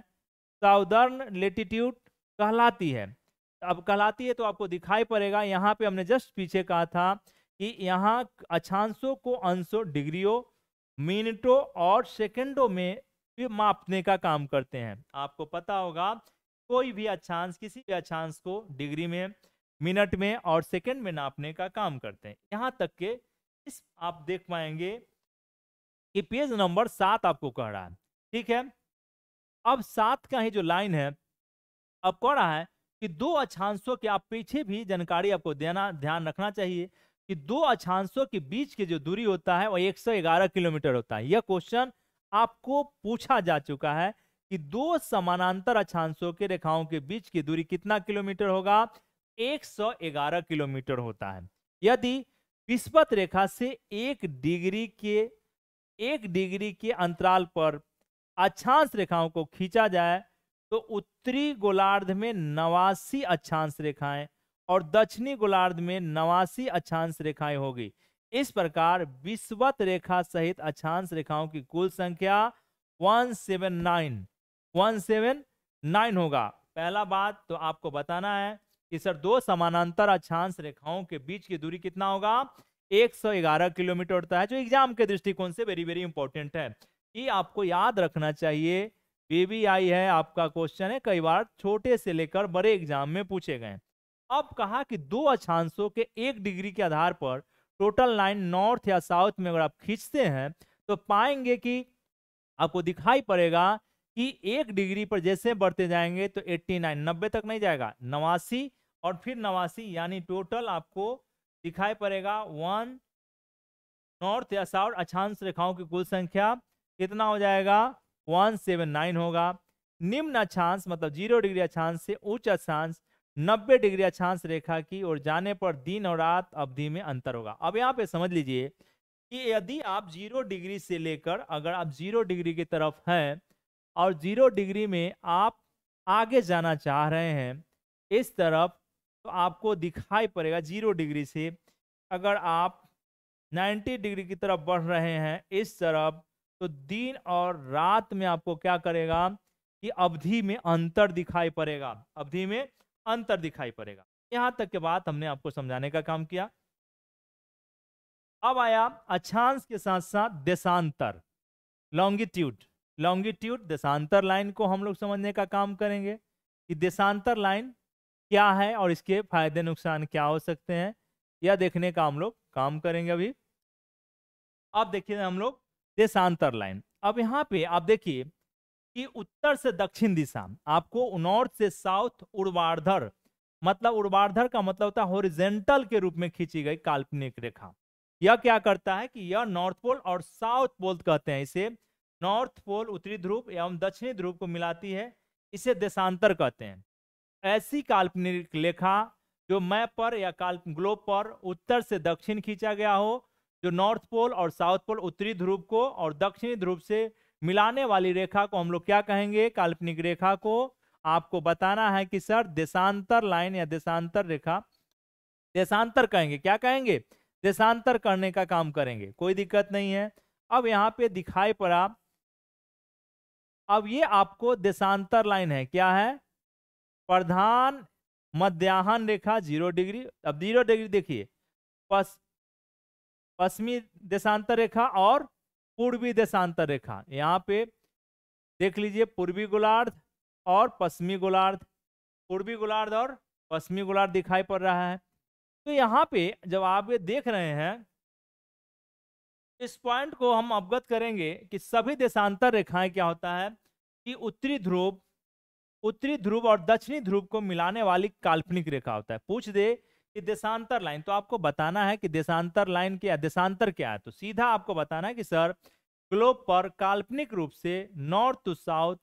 साउदर्न लेटीट्यूड कहलाती है अब कहलाती है तो आपको दिखाई पड़ेगा यहाँ पे हमने जस्ट पीछे कहा था कि यहाँ अक्षांशों को अंशों डिग्रियों मिनटों और सेकेंडों में भी मापने का काम करते हैं आपको पता होगा कोई भी अक्षांश किसी भी अक्षांश को डिग्री में मिनट में और सेकंड में नापने का काम करते हैं यहाँ तक के इस आप देख पाएंगे कि पेज नंबर सात आपको कह रहा है ठीक है अब सात का ही जो लाइन है अब कह रहा है कि दो अक्षांशों के आप पीछे भी जानकारी आपको देना ध्यान रखना चाहिए कि दो अक्षांशों के बीच की जो दूरी होता है वह एक किलोमीटर होता है यह क्वेश्चन आपको पूछा जा चुका है कि दो समानांतर अक्षांशों के रेखाओं के बीच की दूरी कितना किलोमीटर होगा 111 किलोमीटर होता है यदि विस्पत रेखा से एक डिग्री के एक डिग्री के अंतराल पर अक्षांश रेखाओं को खींचा जाए तो उत्तरी गोलार्ध में नवासी अक्षांश रेखाएं और दक्षिणी गोलार्ध में नवासी अक्षांश रेखाएं होगी इस प्रकार विस्वत रेखा सहित अक्षांश रेखाओं की कुल संख्या 179 179 होगा पहला बात तो आपको बताना है कि सर दो समानांतर अक्षांश रेखाओं के बीच की दूरी कितना होगा 111 किलोमीटर होता है जो एग्जाम के दृष्टिकोण से वेरी वेरी इंपॉर्टेंट है ये आपको याद रखना चाहिए बीबीआई है आपका क्वेश्चन है कई बार छोटे से लेकर बड़े एग्जाम में पूछे गए अब कहा कि दो अक्षांशों के एक डिग्री के आधार पर टोटल लाइन नॉर्थ या साउथ में अगर आप खींचते हैं तो पाएंगे कि आपको दिखाई पड़ेगा कि एक डिग्री पर जैसे बढ़ते जाएंगे तो 89 90 तक नहीं जाएगा नवासी और फिर नवासी यानी टोटल आपको दिखाई पड़ेगा वन नॉर्थ या साउथ अक्षांश रेखाओं की कुल संख्या कितना हो जाएगा वन सेवन नाइन होगा निम्न अक्षांश मतलब जीरो डिग्री अक्षांश से उच्च अक्षांश नब्बे डिग्री अक्षांश रेखा की ओर जाने पर दिन और रात अवधि में अंतर होगा अब यहाँ पे समझ लीजिए कि यदि आप जीरो डिग्री से लेकर अगर आप जीरो डिग्री की तरफ हैं और जीरो डिग्री में आप आगे जाना चाह रहे हैं इस तरफ तो आपको दिखाई पड़ेगा जीरो डिग्री से अगर आप 90 डिग्री की तरफ बढ़ रहे हैं इस तरफ तो दिन और रात में आपको क्या करेगा कि अवधि में अंतर दिखाई पड़ेगा अवधि में अंतर दिखाई पड़ेगा यहाँ तक के बाद हमने आपको समझाने का काम किया अब आया अक्षांश के साथ साथ देशांतर लॉन्गिट्यूड लॉन्गिट्यूड देशांतर लाइन को हम लोग समझने का काम करेंगे कि देशांतर लाइन क्या है और इसके फायदे नुकसान क्या हो सकते हैं यह देखने का हम लोग काम करेंगे अभी अब देखिए हम लोग देशांतर लाइन अब यहाँ पे आप देखिए कि उत्तर से दक्षिण दिशा आपको नॉर्थ से साउथ उर्वाधर मतलब उर्वाधर का मतलब होता है होरिजेंटल के रूप में खींची गई काल्पनिक रेखा यह क्या करता है कि यह नॉर्थ पोल और साउथ पोल कहते हैं इसे नॉर्थ पोल उत्तरी ध्रुव एवं दक्षिणी ध्रुव को मिलाती है इसे देशांतर कहते हैं ऐसी काल्पनिक रेखा जो मैप पर या काल्प ग्लोब पर उत्तर से दक्षिण खींचा गया हो जो नॉर्थ पोल और साउथ पोल उत्तरी ध्रुव को और दक्षिणी ध्रुव से मिलाने वाली रेखा को हम लोग क्या कहेंगे काल्पनिक रेखा को आपको बताना है कि सर देशांतर लाइन या देशांतर रेखा देशांतर कहेंगे क्या कहेंगे देशांतर करने का काम करेंगे कोई दिक्कत नहीं है अब यहाँ पे दिखाई पड़ा अब ये आपको देशांतर लाइन है क्या है प्रधान मध्याहन रेखा जीरो डिग्री अब जीरो डिग्री देखिए पस पश्चिमी देशांतर रेखा और पूर्वी देशांतर रेखा यहाँ पे देख लीजिए पूर्वी गोलार्ध और पश्चिमी गोलार्ध पूर्वी गोलार्ध और पश्चिमी गोलार्ध दिखाई पड़ रहा है तो यहाँ पे जब आप ये देख रहे हैं इस पॉइंट को हम अवगत करेंगे कि सभी देशांतर रेखाएं क्या होता है कि उत्तरी ध्रुव उत्तरी ध्रुव और दक्षिणी ध्रुव को मिलाने वाली काल्पनिक रेखा होता है पूछ दे कि देशांतर लाइन तो आपको बताना है कि देशांतर लाइन क्या देशांतर क्या है तो सीधा आपको बताना है कि सर ग्लोब पर काल्पनिक रूप से नॉर्थ टू साउथ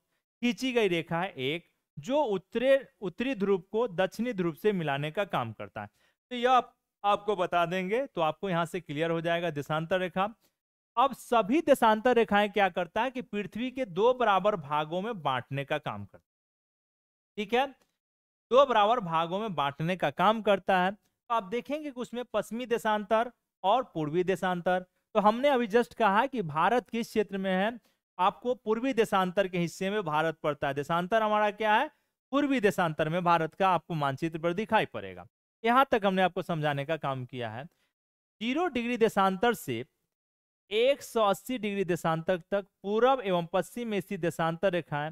खींची गई रेखा है एक जो उत्तरे उत्तरी ध्रुव को दक्षिणी ध्रुव से मिलाने का काम करता है तो यह आप, आपको बता देंगे तो आपको यहाँ से क्लियर हो जाएगा देशांतर रेखा अब सभी देशांतर रेखाएं क्या करता है कि पृथ्वी के दो बराबर भागों में बांटने का काम करता है ठीक है दो बराबर भागों में बांटने का काम करता है तो आप देखेंगे कि उसमें पश्चिमी देशांतर और पूर्वी देशांतर तो हमने अभी जस्ट कहा कि भारत किस क्षेत्र में है आपको पूर्वी देशांतर के हिस्से में भारत पड़ता है देशांतर हमारा क्या है पूर्वी देशांतर में भारत का आपको मानचित्र पर दिखाई पड़ेगा यहाँ तक हमने आपको समझाने का काम किया है जीरो डिग्री देशांतर से 180 डिग्री देशांतर तक पूर्व एवं पश्चिम में स्थित देशांतर रेखाएं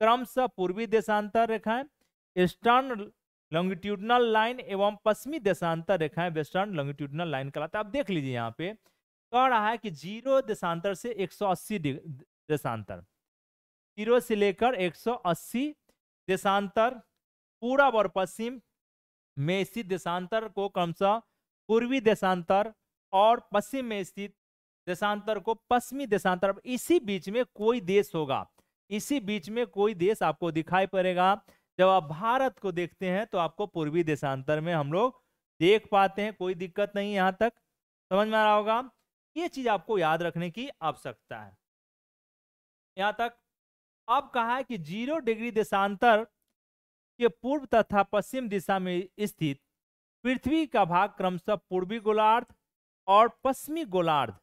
क्रमशः पूर्वी देशांतर रेखाएं ईस्टर्न लॉन्गिट्यूडनल लाइन एवं पश्चिमी देशांतर रेखाएं वेस्टर्न लॉन्गिट्यूडनल लाइन कहलाता है आप देख लीजिए यहाँ पे कह रहा है कि जीरो देशांतर से 180 देशांतर जीरो से लेकर 180 देशांतर पूरा और पश्चिम में स्थित देशांतर को क्रमशः पूर्वी देशांतर और पश्चिम में स्थित देशांतर को पश्चिमी देशांतर इसी बीच में कोई देश होगा इसी बीच में कोई देश आपको दिखाई पड़ेगा जब आप भारत को देखते हैं तो आपको पूर्वी देशांतर में हम लोग देख पाते हैं कोई दिक्कत नहीं यहाँ तक समझ में आ रहा होगा ये चीज आपको याद रखने की आवश्यकता है यहाँ तक अब कहा है कि जीरो डिग्री देशांतर के पूर्व तथा पश्चिम दिशा में स्थित पृथ्वी का भाग क्रमशः पूर्वी गोलार्ध और पश्चिमी गोलार्ध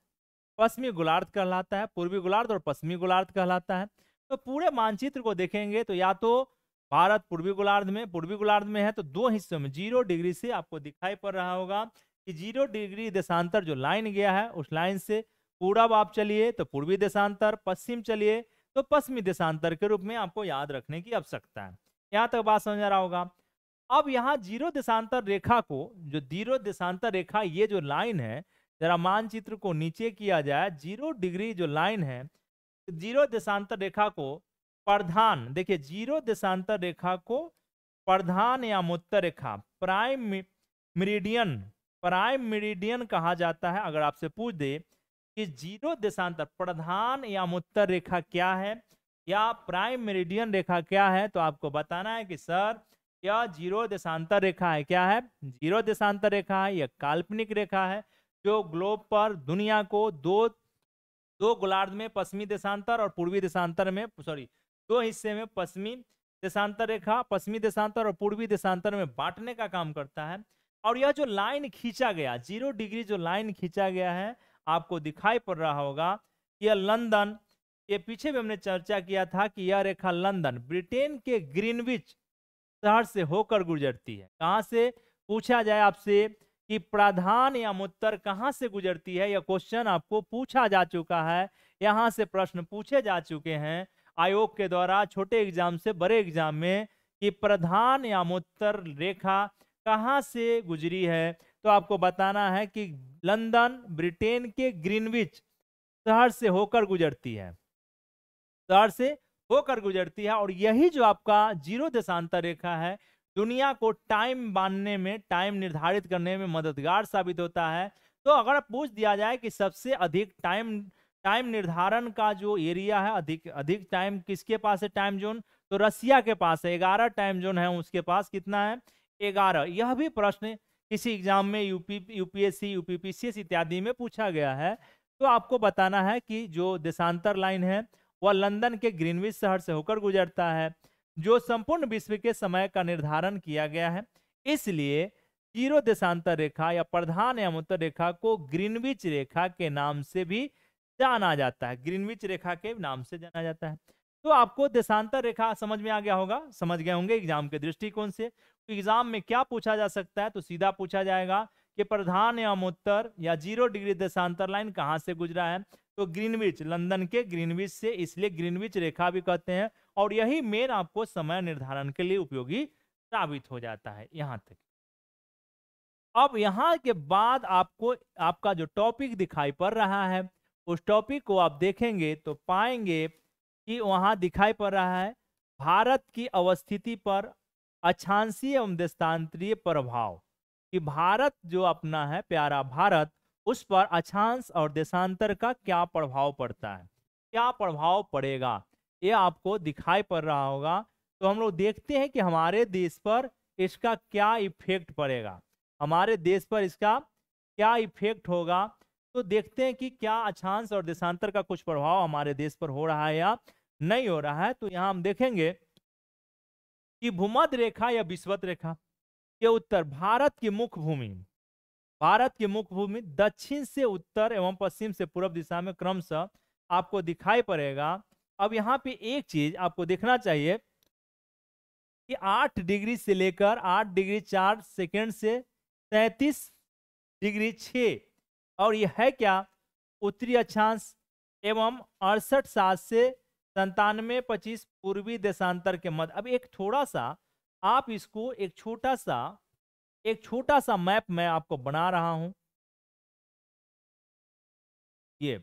पश्चिमी गोलार्ध कहलाता है पूर्वी गोलार्ध और पश्चिमी गोलार्ध कहलाता है तो पूरे मानचित्र को देखेंगे तो या तो भारत पूर्वी गोलार्ध में पूर्वी गोलार्ध में है तो दो हिस्सों में जीरो डिग्री से आपको दिखाई पड़ रहा होगा कि जीरो डिग्री देशांतर जो लाइन गया है उस लाइन से पूरब आप चलिए तो पूर्वी देशांतर पश्चिम चलिए तो पश्चिमी देशांतर के रूप में आपको याद रखने की आवश्यकता है यहाँ तक बात समझ आ रहा होगा अब यहाँ जीरो देशांतर रेखा को जो जीरो देशांतर रेखा ये जो लाइन है जरा मानचित्र को नीचे किया जाए जीरो डिग्री जो लाइन है जीरो देशांतर रेखा को प्रधान देखिए जीरो देशांतर रेखा को प्रधान या मुत्तर रेखा प्राइम मेरिडियन प्राइम मेरिडियन कहा जाता है अगर आपसे पूछ दे कि जीरो देशांतर प्रधान या मुत्तर रेखा क्या है या प्राइम मेरिडियन रेखा क्या है तो आपको बताना है कि सर यह जीरो देशांतर रेखा है क्या है जीरो देशांतर रेखा है यह काल्पनिक रेखा है जो ग्लोब पर दुनिया को दो दो गोलार्ध में पश्चिमी देशांतर और पूर्वी देशांतर में सॉरी दो हिस्से में पश्चिमी देशांतर रेखा पश्चिमी देशांतर और पूर्वी देशांतर में बांटने का काम करता है और यह जो लाइन खींचा गया जीरो डिग्री जो लाइन खींचा गया है आपको दिखाई पड़ रहा होगा यह लंदन ये पीछे भी हमने चर्चा किया था कि यह रेखा लंदन ब्रिटेन के ग्रीनविच शहर से होकर गुजरती है कहाँ से पूछा जाए आपसे कि प्रधान या मुत्तर कहाँ से गुजरती है यह क्वेश्चन आपको पूछा जा चुका है यहाँ से प्रश्न पूछे जा चुके हैं आयोग के द्वारा छोटे एग्जाम से बड़े एग्जाम में कि प्रधान या मुत्तर रेखा कहाँ से गुजरी है तो आपको बताना है कि लंदन ब्रिटेन के ग्रीनविच शहर से होकर गुजरती है शहर से होकर गुजरती है और यही जो आपका जीरो देशांतर रेखा है दुनिया को टाइम बांधने में टाइम निर्धारित करने में मददगार साबित होता है तो अगर पूछ दिया जाए कि सबसे अधिक टाइम टाइम निर्धारण का जो एरिया है अधिक अधिक टाइम किसके पास है टाइम जोन तो रसिया के पास है ग्यारह टाइम जोन है उसके पास कितना है ग्यारह यह भी प्रश्न किसी एग्जाम में यूपी यूपीएससी यूपीपीसीएस इत्यादि में पूछा गया है तो आपको बताना है कि जो देशांतर लाइन है वह लंदन के ग्रीनविच शहर से होकर गुजरता है जो संपूर्ण विश्व के समय का निर्धारण किया गया है इसलिए जीरो देशांतर रेखा या प्रधान एवं उत्तर रेखा को ग्रीनविच रेखा के नाम से भी जाना जाता है ग्रीनविच रेखा के नाम से जाना जाता है तो आपको देशांतर रेखा समझ में आ गया होगा समझ गए होंगे एग्जाम के दृष्टिकोण से तो एग्जाम में क्या पूछा जा सकता है तो सीधा पूछा जाएगा कि प्रधान एवं उत्तर या जीरो डिग्री देशांतर लाइन कहाँ से गुजरा है तो ग्रीनविच लंदन के ग्रीनविच से इसलिए ग्रीनविच रेखा भी कहते हैं और यही मेन आपको समय निर्धारण के लिए उपयोगी साबित हो जाता है यहाँ तक अब यहाँ के बाद आपको आपका जो टॉपिक दिखाई पड़ रहा है उस टॉपिक को आप देखेंगे तो पाएंगे कि वहाँ दिखाई पड़ रहा है भारत की अवस्थिति पर अक्षांशीय एवं देशांतरीय प्रभाव कि भारत जो अपना है प्यारा भारत उस पर अक्षांश और देशांतर का क्या प्रभाव पड़ता है क्या प्रभाव पड़ेगा ये आपको दिखाई पड़ रहा होगा तो हम लोग देखते हैं कि हमारे देश पर इसका क्या इफेक्ट पड़ेगा हमारे देश पर इसका क्या इफेक्ट होगा तो देखते हैं कि क्या अक्षांश और देशांतर का कुछ प्रभाव हमारे देश पर हो रहा है या नहीं हो रहा है तो यहाँ हम देखेंगे कि भूमध्य रेखा या विश्वत रेखा के उत्तर भारत की मुख्य भूमि भारत की मुख्य भूमि दक्षिण से उत्तर एवं पश्चिम से पूर्व दिशा में क्रमशः आपको दिखाई पड़ेगा अब यहाँ पे एक चीज आपको देखना चाहिए कि आठ डिग्री से लेकर आठ डिग्री चार सेकेंड से तैतीस डिग्री छ और यह है क्या उत्तरी अक्षांश एवं अड़सठ सात से संतानवे पच्चीस पूर्वी देशांतर के मध्य अब एक थोड़ा सा आप इसको एक छोटा सा एक छोटा सा मैप मैं आपको बना रहा हूं ये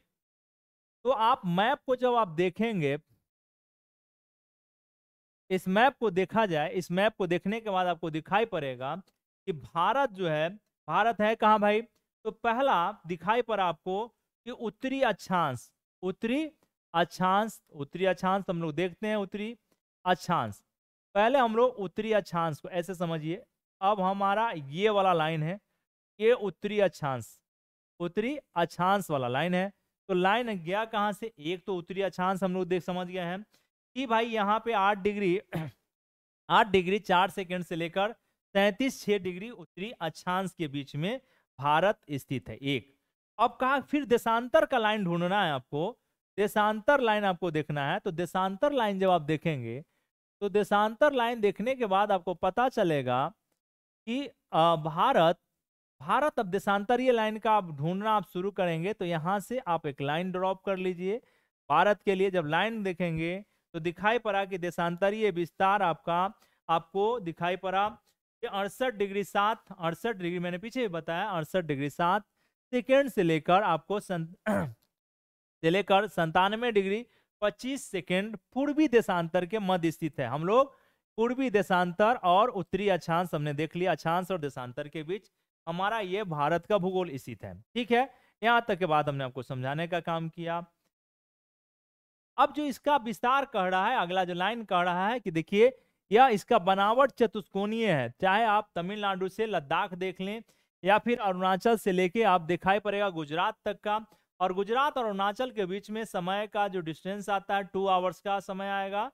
तो आप मैप को जब आप देखेंगे इस मैप को देखा जाए इस मैप को देखने के बाद आपको दिखाई पड़ेगा कि भारत जो है भारत है कहाँ भाई तो पहला दिखाई पड़ा आपको कि उत्तरी अक्षांश उत्तरी अक्षांश उत्तरी अक्षांश हम लोग देखते हैं उत्तरी अक्षांश पहले हम लोग उत्तरी अक्षांश को ऐसे समझिए अब हमारा ये वाला लाइन है ये उत्तरी अक्षांश उत्तरी अक्षांश वाला लाइन है तो लाइन गया कहाँ से एक तो उत्तरी अक्षांश हम लोग देख समझ गए हैं कि भाई यहाँ पे आठ डिग्री आठ डिग्री चार सेकेंड से लेकर सैंतीस छः डिग्री उत्तरी अक्षांश के बीच में भारत स्थित है एक अब कहा फिर देशांतर का लाइन ढूंढना है आपको देशांतर लाइन आपको देखना है तो देशांतर लाइन जब आप देखेंगे तो देशांतर लाइन देखने के बाद आपको पता चलेगा कि भारत भारत अब देशांतरीय लाइन का आप ढूंढना आप शुरू करेंगे तो यहाँ से आप एक लाइन ड्रॉप कर लीजिए भारत के लिए जब लाइन देखेंगे तो दिखाई पड़ा कि देशांतरीय विस्तार आपका आपको दिखाई पड़ा कि अड़सठ डिग्री सात अड़सठ डिग्री मैंने पीछे भी बताया अड़सठ डिग्री सात सेकेंड से लेकर आपको सं से लेकर संतानवे डिग्री पच्चीस सेकेंड पूर्वी देशांतर के मध्य स्थित है हम लोग पूर्वी देशांतर और उत्तरी अक्षांश हमने देख लिया अक्षांश और देशांतर के बीच हमारा ये भारत का भूगोल स्थित है ठीक है यहाँ तक के बाद हमने आपको समझाने का काम किया अब जो इसका विस्तार कह रहा है अगला जो लाइन कह रहा है कि देखिए यह इसका बनावट चतुष्कोणीय है चाहे आप तमिलनाडु से लद्दाख देख लें या फिर अरुणाचल से लेके आप दिखाई पड़ेगा गुजरात तक का और गुजरात और अरुणाचल के बीच में समय का जो डिस्टेंस आता है टू आवर्स का समय आएगा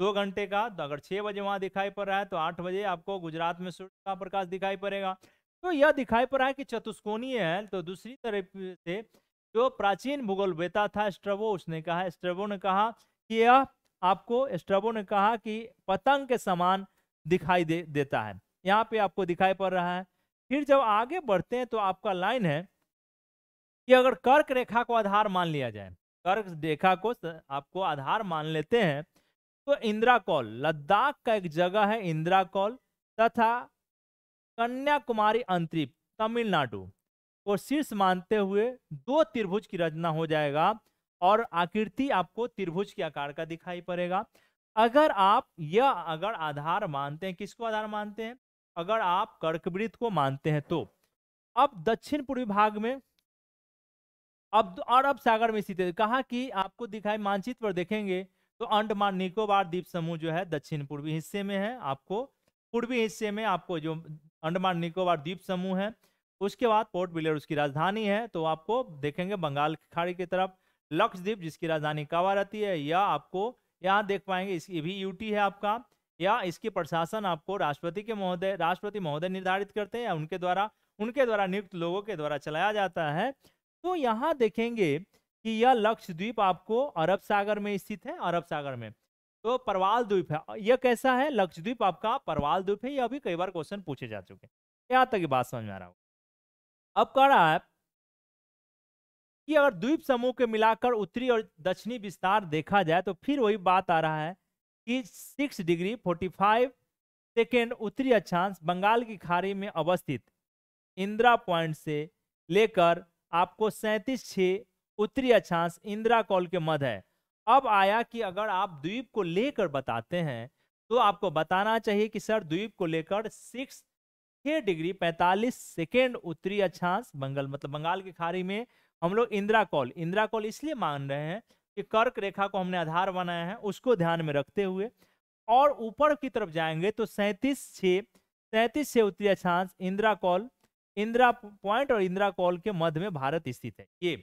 दो घंटे का तो अगर छह बजे वहां दिखाई पड़ रहा है तो आठ बजे आपको गुजरात में सूर्य का प्रकाश दिखाई पड़ेगा तो यह दिखाई पड़ा है कि चतुष्कोणीय है तो दूसरी तरफ से जो प्राचीन भूगोल वेता था स्ट्रबो उसने कहा स्ट्रबो ने कहा कि यह आपको स्ट्रबो ने कहा कि पतंग के समान दिखाई दे देता है यहाँ पे आपको दिखाई पड़ रहा है फिर जब आगे बढ़ते हैं तो आपका लाइन है कि अगर कर्क रेखा को आधार मान लिया जाए कर्क रेखा को आपको आधार मान लेते हैं तो इंदिरा कॉल लद्दाख का एक जगह है इंदिरा कॉल तथा कन्याकुमारी अंतरिप तमिलनाडु को शीर्ष मानते हुए दो त्रिभुज की रचना हो जाएगा और आकृति आपको त्रिभुज के आकार का दिखाई पड़ेगा अगर आप यह अगर आधार मानते हैं किसको आधार मानते हैं अगर आप कर्कवृत्त को मानते हैं तो अब दक्षिण पूर्वी भाग में अब और अब सागर में स्थित कहा कि आपको दिखाई मानचित्र पर देखेंगे तो अंडमान निकोबार द्वीप समूह जो है दक्षिण पूर्वी हिस्से में है आपको पूर्वी हिस्से में आपको जो अंडमान निकोबार द्वीप समूह है उसके बाद पोर्ट ब्लेयर उसकी राजधानी है तो आपको देखेंगे बंगाल की खाड़ी की तरफ लक्षद्वीप जिसकी राजधानी कावा रहती है या आपको यहाँ देख पाएंगे इसकी भी यूटी है आपका या इसकी प्रशासन आपको राष्ट्रपति के महोदय राष्ट्रपति महोदय निर्धारित करते हैं या उनके द्वारा उनके द्वारा नियुक्त लोगों के द्वारा चलाया जाता है तो यहाँ देखेंगे कि यह लक्षद्वीप आपको अरब सागर में स्थित है अरब सागर में तो परवाल द्वीप है यह कैसा है लक्षद्वीप आपका परवाल द्वीप है यह अभी कई बार क्वेश्चन पूछे जा चुके हैं यहाँ तक ये बात समझ में आ रहा हो अब कह रहा है कि अगर द्वीप समूह के मिलाकर उत्तरी और दक्षिणी विस्तार देखा जाए तो फिर वही बात आ रहा है कि six degree forty five second उत्तरी अक्षांश बंगाल की खाड़ी में अवस्थित इंदिरा पॉइंट से लेकर आपको सैंतीस छः उत्तरी अक्षांश इंदिरा कॉल के मध्य है अब आया कि अगर आप द्वीप को लेकर बताते हैं तो आपको बताना चाहिए कि सर द्वीप को लेकर सिक्स छः डिग्री पैंतालीस सेकेंड उत्तरी अक्षांश बंगाल मतलब बंगाल की खाड़ी में हम लोग इंदिरा कॉल इंदिरा कॉल इसलिए मान रहे हैं कि कर्क रेखा को हमने आधार बनाया है उसको ध्यान में रखते हुए और ऊपर की तरफ जाएंगे तो सैंतीस छः सैंतीस छः उत्तरी अक्षांश इंदिरा कॉल इंदिरा पॉइंट और इंदिरा कॉल के मध्य में भारत स्थित है ये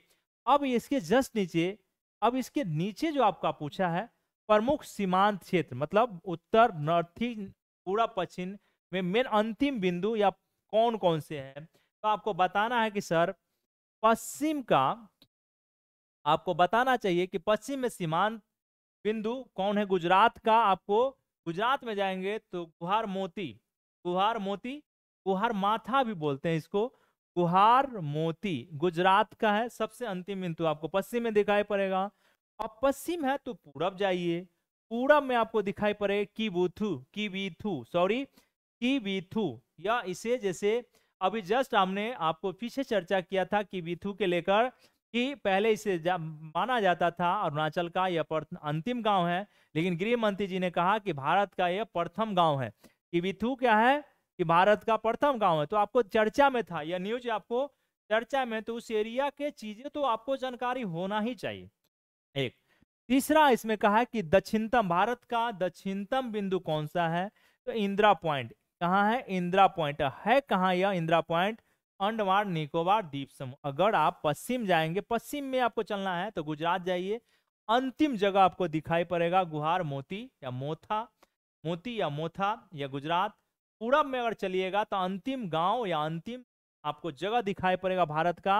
अब इसके जस्ट नीचे अब इसके नीचे जो आपका पूछा है प्रमुख सीमांत क्षेत्र मतलब उत्तर नर्थी पूरा पश्चिम में मेन अंतिम बिंदु या कौन कौन से हैं तो आपको बताना है कि सर पश्चिम का आपको बताना चाहिए कि पश्चिम में सीमांत बिंदु कौन है गुजरात का आपको गुजरात में जाएंगे तो गुहार मोती गुहार मोती गुहार माथा भी बोलते हैं इसको कुहार मोती गुजरात का है सबसे अंतिम बिंदु आपको पश्चिम में दिखाई पड़ेगा और पश्चिम है तो पूरब जाइए पूरब में आपको दिखाई पड़े की कीबीथू सॉरी कीबीथू या इसे जैसे अभी जस्ट हमने आपको पीछे चर्चा किया था कि बीथू के लेकर कि पहले इसे जा, माना जाता था अरुणाचल का यह अंतिम गांव है लेकिन गृह मंत्री जी ने कहा कि भारत का यह प्रथम गांव है कि बीथू क्या है कि भारत का प्रथम गांव है तो आपको चर्चा में था यह न्यूज आपको चर्चा में तो उस एरिया के चीजें तो आपको जानकारी होना ही चाहिए एक तीसरा इसमें कहा है कि दक्षिणतम भारत का दक्षिणतम बिंदु कौन सा है तो इंदिरा पॉइंट कहाँ है इंदिरा पॉइंट है कहाँ यह इंदिरा पॉइंट अंडमान निकोबार द्वीप समूह अगर आप पश्चिम जाएंगे पश्चिम में आपको चलना है तो गुजरात जाइए अंतिम जगह आपको दिखाई पड़ेगा गुहार मोती या मोथा मोती या मोथा या गुजरात पूरब में अगर चलिएगा तो अंतिम गांव या अंतिम आपको जगह दिखाई पड़ेगा भारत का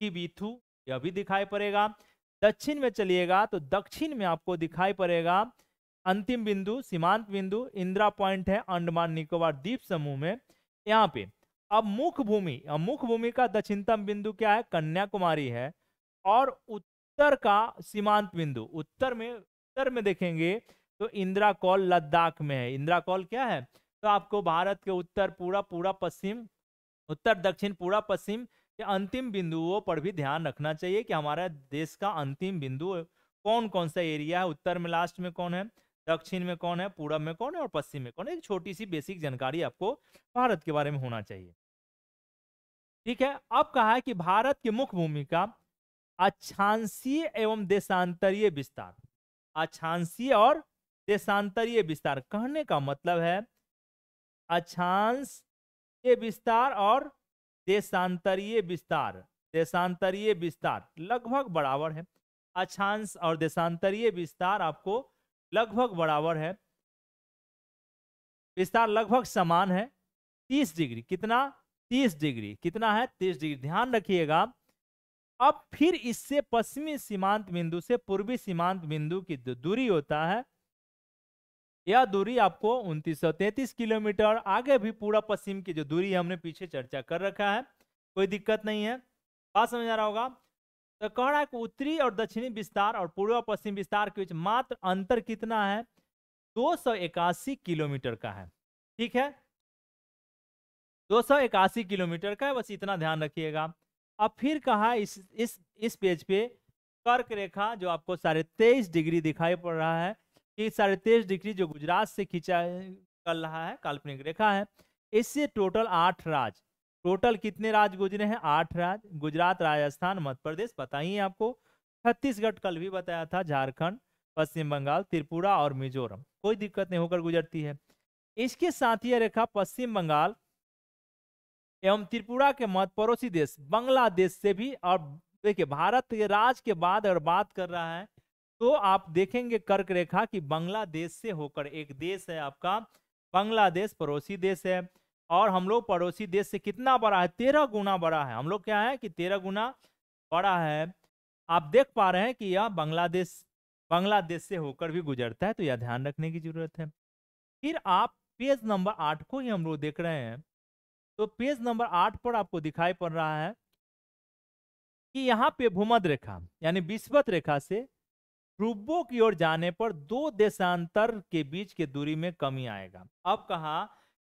किबिथु यह भी दिखाई पड़ेगा दक्षिण में चलिएगा तो दक्षिण में आपको दिखाई पड़ेगा अंतिम बिंदु सीमांत बिंदु इंदिरा पॉइंट है अंडमान निकोबार द्वीप समूह में यहाँ पे अब मुख्य भूमि मुख्य भूमि का दक्षिणतम बिंदु क्या है कन्याकुमारी है और उत्तर का सीमांत बिंदु उत्तर में उत्तर में देखेंगे तो इंदिरा कॉल लद्दाख में है इंदिरा कॉल क्या है तो आपको भारत के उत्तर पूरा पूरा पश्चिम उत्तर दक्षिण पूरा पश्चिम के अंतिम बिंदुओं पर भी ध्यान रखना चाहिए कि हमारा देश का अंतिम बिंदु कौन कौन सा एरिया है उत्तर में लास्ट में कौन है दक्षिण में कौन है पूरब में कौन है और पश्चिम में कौन है एक छोटी सी बेसिक जानकारी आपको भारत के बारे में होना चाहिए ठीक है अब कहा है कि भारत की मुख्य भूमिका अच्छांसीय एवं देशांतरीय विस्तार अच्छांसीय और देशांतरीय विस्तार कहने का मतलब है अक्षांश के विस्तार और देशांतरीय विस्तार देशांतरीय विस्तार लगभग बराबर है अक्षांश और देशांतरीय विस्तार आपको लगभग बराबर है विस्तार लगभग समान है तीस डिग्री कितना तीस डिग्री कितना है तीस डिग्री ध्यान रखिएगा अब फिर इससे पश्चिमी सीमांत बिंदु से पूर्वी सीमांत बिंदु की दूरी होता है यह दूरी आपको उनतीस किलोमीटर आगे भी पूरा पश्चिम की जो दूरी हमने पीछे चर्चा कर रखा है कोई दिक्कत नहीं है बात समझ आ रहा होगा तो कह रहा है कि उत्तरी और दक्षिणी विस्तार और पूर्व पश्चिम विस्तार के बीच मात्र अंतर कितना है दो सौ इक्यासी किलोमीटर का है ठीक है दो सौ इक्यासी किलोमीटर का है बस इतना ध्यान रखिएगा अब फिर कहा इस इस इस पेज पे कर्क रेखा जो आपको साढ़े तेईस डिग्री दिखाई पड़ रहा है कि साढ़े तेईस डिग्री जो गुजरात से खींचा कर रहा है काल्पनिक रेखा है इससे टोटल आठ राज टोटल कितने राज गुजरे हैं आठ राज गुजरात राजस्थान मध्य प्रदेश बताइए आपको छत्तीसगढ़ कल भी बताया था झारखंड पश्चिम बंगाल त्रिपुरा और मिजोरम कोई दिक्कत नहीं होकर गुजरती है इसके साथ ही रेखा पश्चिम बंगाल एवं त्रिपुरा के मध्य पड़ोसी देश बांग्लादेश से भी और देखिए भारत के राज के बाद अगर बात कर रहा है तो आप देखेंगे कर्क रेखा कि बांग्लादेश से होकर एक देश है आपका बांग्लादेश पड़ोसी देश है और हम लोग पड़ोसी देश से कितना बड़ा है तेरह गुना बड़ा है हम लोग क्या है कि तेरह गुना बड़ा है आप देख पा रहे हैं कि यह बांग्लादेश बांग्लादेश से होकर भी गुजरता है तो यह ध्यान रखने की जरूरत है फिर आप पेज नंबर आठ को ही हम लोग देख रहे हैं तो पेज नंबर आठ पर आपको दिखाई पड़ रहा है कि यहाँ पे भूमध रेखा यानी विस्वत रेखा से ध्रुवों की ओर जाने पर दो देशांतर के बीच के दूरी में कमी आएगा अब कहा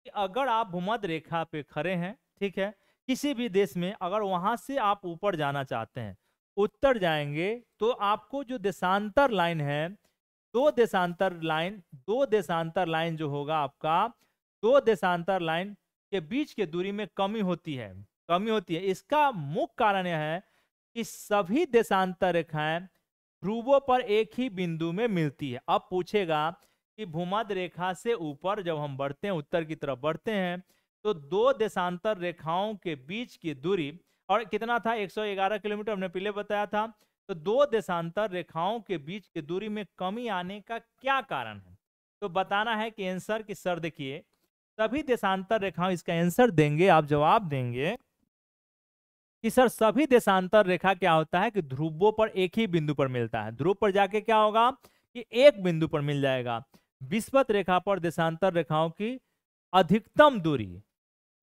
कि अगर आप भूमध्य रेखा पे खड़े हैं ठीक है किसी भी देश में अगर वहां से आप ऊपर जाना चाहते हैं उत्तर जाएंगे तो आपको जो देशांतर लाइन है दो देशांतर लाइन दो देशांतर लाइन जो होगा आपका दो देशांतर लाइन के बीच के दूरी में कमी होती है कमी होती है इसका मुख्य कारण यह है कि सभी देशांतर रेखाएं ध्रुवों पर एक ही बिंदु में मिलती है अब पूछेगा कि भूमध्य रेखा से ऊपर जब हम बढ़ते हैं उत्तर की तरफ बढ़ते हैं तो दो देशांतर रेखाओं के बीच की दूरी और कितना था 111 किलोमीटर हमने पहले बताया था तो दो देशांतर रेखाओं के बीच की दूरी में कमी आने का क्या कारण है तो बताना है कि आंसर की सर देखिए सभी देशांतर रेखाओं इसका आंसर देंगे आप जवाब देंगे कि सर सभी देशांतर रेखा क्या होता है कि ध्रुवों पर एक ही बिंदु पर मिलता है ध्रुव पर जाके क्या होगा कि एक बिंदु पर मिल जाएगा विस्पत रेखा पर देशांतर रेखाओं की अधिकतम दूरी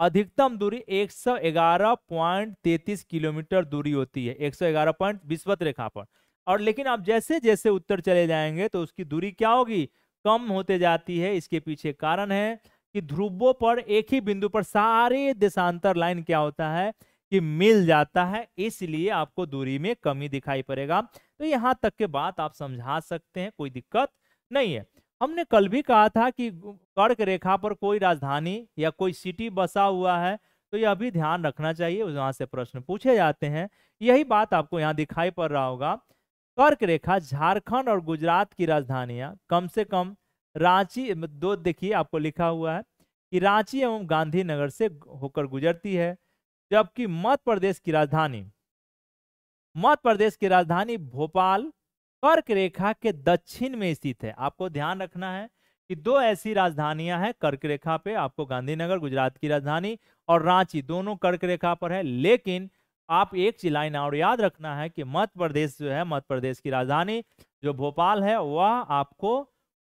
अधिकतम दूरी 111.33 किलोमीटर दूरी होती है 111 पॉइंट विस्वत रेखा पर और लेकिन आप जैसे जैसे उत्तर चले जाएंगे तो उसकी दूरी क्या होगी कम होते जाती है इसके पीछे कारण है कि ध्रुवों पर एक ही बिंदु पर सारे देशांतर लाइन क्या होता है कि मिल जाता है इसलिए आपको दूरी में कमी दिखाई पड़ेगा तो यहाँ तक के बात आप समझा सकते हैं कोई दिक्कत नहीं है हमने कल भी कहा था कि कर्क रेखा पर कोई राजधानी या कोई सिटी बसा हुआ है तो यह भी ध्यान रखना चाहिए वहां से प्रश्न पूछे जाते हैं यही बात आपको यहाँ दिखाई पड़ रहा होगा कर्क रेखा झारखंड और गुजरात की राजधानियां कम से कम रांची दो देखिए आपको लिखा हुआ है कि रांची एवं गांधीनगर से होकर गुजरती है जबकि मध्य प्रदेश की राजधानी मध्य प्रदेश की राजधानी भोपाल कर्क रेखा के दक्षिण में स्थित है आपको ध्यान रखना है कि दो ऐसी राजधानियां हैं कर्क रेखा पे आपको गांधीनगर गुजरात की राजधानी और रांची दोनों कर्क रेखा पर है लेकिन आप एक लाइन और याद रखना है कि मध्य प्रदेश जो है मध्य प्रदेश की राजधानी जो भोपाल है वह आपको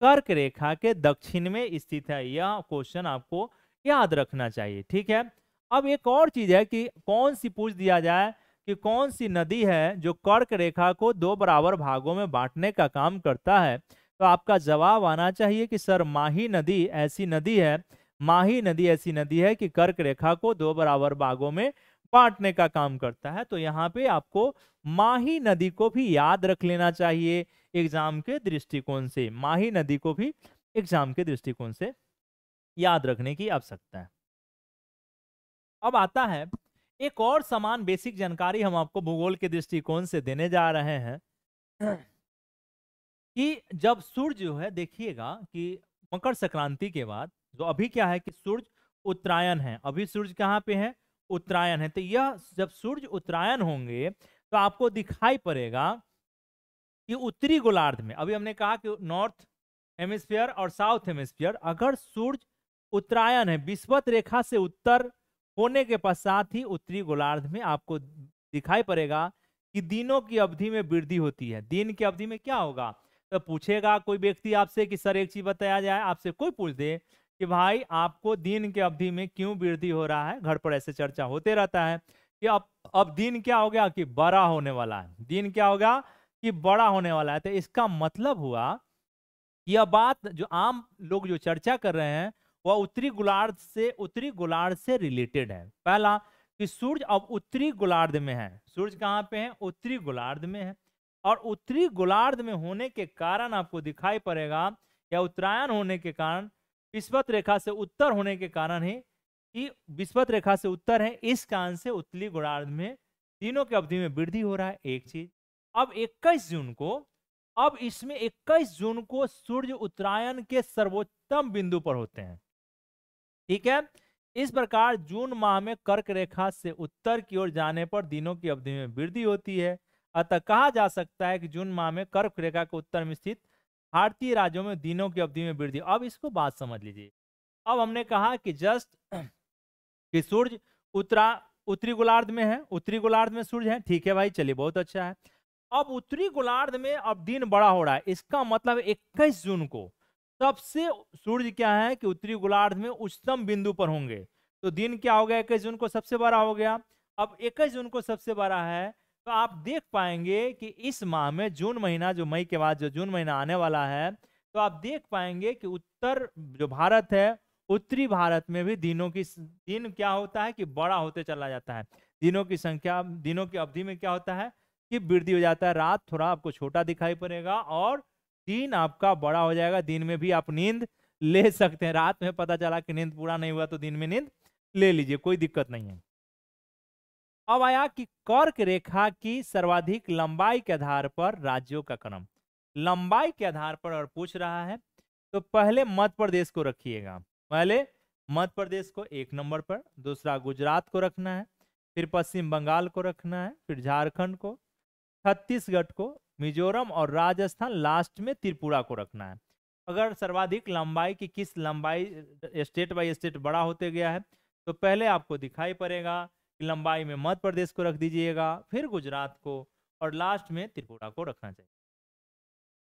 कर्क रेखा के दक्षिण में स्थित है यह क्वेश्चन आपको याद रखना चाहिए ठीक है अब एक और चीज है कि कौन सी पूछ दिया जाए कि कौन सी नदी है जो कर्क रेखा को दो बराबर भागों में बांटने का काम करता है तो आपका जवाब आना चाहिए कि सर माही नदी ऐसी नदी है माही नदी ऐसी नदी है कि कर्क रेखा को दो बराबर भागों में बांटने का काम करता है तो यहाँ पे आपको माही नदी को भी याद रख लेना चाहिए एग्जाम के दृष्टिकोण से माही नदी को भी एग्जाम के दृष्टिकोण से याद रखने की आवश्यकता है अब आता है एक और समान बेसिक जानकारी हम आपको भूगोल के दृष्टिकोण से देने जा रहे हैं कि जब सूर्य जो है देखिएगा कि मकर संक्रांति के बाद जो अभी क्या है कि सूर्य उत्तरायण है अभी सूर्य कहाँ पे है उत्तरायण है तो यह जब सूर्य उत्तरायण होंगे तो आपको दिखाई पड़ेगा कि उत्तरी गोलार्ध में अभी हमने कहा कि नॉर्थ हेमिस्फीयर और साउथ हेमिस्फीयर अगर सूर्य उत्तरायण है विस्वत रेखा से उत्तर होने के पश्चात ही उत्तरी गोलार्ध में आपको दिखाई पड़ेगा कि दिनों की अवधि में वृद्धि होती है दिन की अवधि में क्या होगा तो पूछेगा कोई व्यक्ति आपसे कि सर एक चीज बताया जाए आपसे कोई पूछ दे कि भाई आपको दिन के अवधि में क्यों वृद्धि हो रहा है घर पर ऐसे चर्चा होते रहता है कि अब अब दिन क्या हो गया कि बड़ा होने वाला है दिन क्या होगा कि बड़ा होने वाला है तो इसका मतलब हुआ यह बात जो आम लोग जो चर्चा कर रहे हैं वह उत्तरी गोलार्ध से उत्तरी गोलार्ध से रिलेटेड है पहला कि सूर्य अब उत्तरी गोलार्ध में है सूर्य कहाँ पे है उत्तरी गोलार्ध में है और उत्तरी गोलार्ध में होने के कारण आपको दिखाई पड़ेगा या उत्तरायण होने के कारण विस्वत रेखा से उत्तर होने के कारण ही कि विस्वत रेखा से उत्तर है इस कारण से उत्तरी गोलार्ध में तीनों की अवधि में वृद्धि हो रहा है एक चीज अब इक्कीस जून को अब इसमें इक्कीस जून को सूर्य उत्तरायण के सर्वोत्तम बिंदु पर होते हैं ठीक है इस प्रकार जून माह में कर्क रेखा से उत्तर की ओर जाने पर दिनों की अवधि में वृद्धि होती है अतः कहा जा सकता है कि जून माह में कर्क रेखा के उत्तर में स्थित भारतीय राज्यों में दिनों की अवधि में वृद्धि अब इसको बात समझ लीजिए अब हमने कहा कि जस्ट कि सूर्य उत्तरा उत्तरी गोलार्ध में है उत्तरी गोलार्ध में सूर्य है ठीक है भाई चलिए बहुत अच्छा है अब उत्तरी गोलार्ध में अब दिन बड़ा हो रहा है इसका मतलब इक्कीस जून को सबसे सूर्य क्या है कि उत्तरी गोलार्ध में उच्चतम बिंदु पर होंगे तो दिन क्या हो गया इक्कीस जून को सबसे बड़ा हो गया अब इक्कीस जून को सबसे बड़ा है तो आप देख पाएंगे कि इस माह में जून महीना जो मई के बाद जो जून महीना आने वाला है तो आप देख पाएंगे कि उत्तर जो भारत है उत्तरी भारत में भी दिनों की दिन क्या होता है कि बड़ा होते चला जाता है दिनों की संख्या दिनों की अवधि में क्या होता है कि वृद्धि हो जाता है रात थोड़ा आपको छोटा दिखाई पड़ेगा और दिन आपका बड़ा हो जाएगा दिन में भी आप नींद ले सकते हैं रात में पता चला कि नींद पूरा नहीं हुआ तो दिन में नींद ले लीजिए कोई दिक्कत नहीं है अब आया कि कर्क रेखा की सर्वाधिक लंबाई के आधार पर राज्यों का क्रम लंबाई के आधार पर और पूछ रहा है तो पहले मध्य प्रदेश को रखिएगा पहले मध्य प्रदेश को एक नंबर पर दूसरा गुजरात को रखना है फिर पश्चिम बंगाल को रखना है फिर झारखंड को छत्तीसगढ़ को मिजोरम और राजस्थान लास्ट में त्रिपुरा को रखना है अगर सर्वाधिक लंबाई की किस लंबाई स्टेट बाई स्टेट बड़ा होते गया है तो पहले आपको दिखाई पड़ेगा कि लंबाई में मध्य प्रदेश को रख दीजिएगा फिर गुजरात को और लास्ट में त्रिपुरा को रखना चाहिए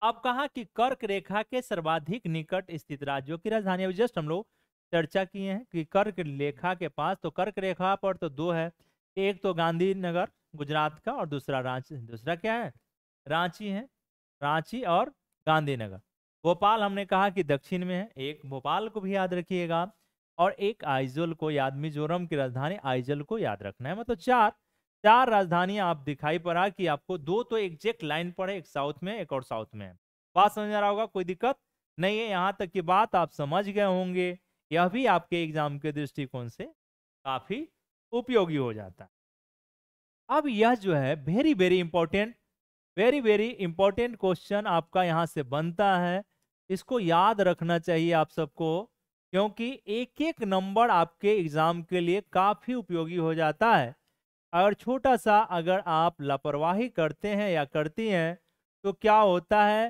अब कहा कि कर्क रेखा के सर्वाधिक निकट स्थित राज्यों की राजधानी अभी जस्ट हम लोग चर्चा किए हैं कि कर्क रेखा के पास तो कर्क रेखा पर तो दो है एक तो गांधीनगर गुजरात का और दूसरा राज्य दूसरा क्या है रांची है रांची और गांधीनगर भोपाल हमने कहा कि दक्षिण में है एक भोपाल को भी याद रखिएगा और एक आइजोल को याद मिजोरम की राजधानी आइजोल को याद रखना है मतलब चार चार राजधानियां आप दिखाई पड़ा कि आपको दो तो एग्जेक्ट लाइन पड़े एक साउथ में एक और साउथ में बात समझ आ रहा होगा कोई दिक्कत नहीं है यहाँ तक की बात आप समझ गए होंगे यह भी आपके एग्जाम के दृष्टिकोण से काफी उपयोगी हो जाता है अब यह जो है very very important very very important question आपका यहाँ से बनता है इसको याद रखना चाहिए आप सबको क्योंकि एक एक नंबर आपके एग्जाम के लिए काफ़ी उपयोगी हो जाता है अगर छोटा सा अगर आप लापरवाही करते हैं या करती हैं तो क्या होता है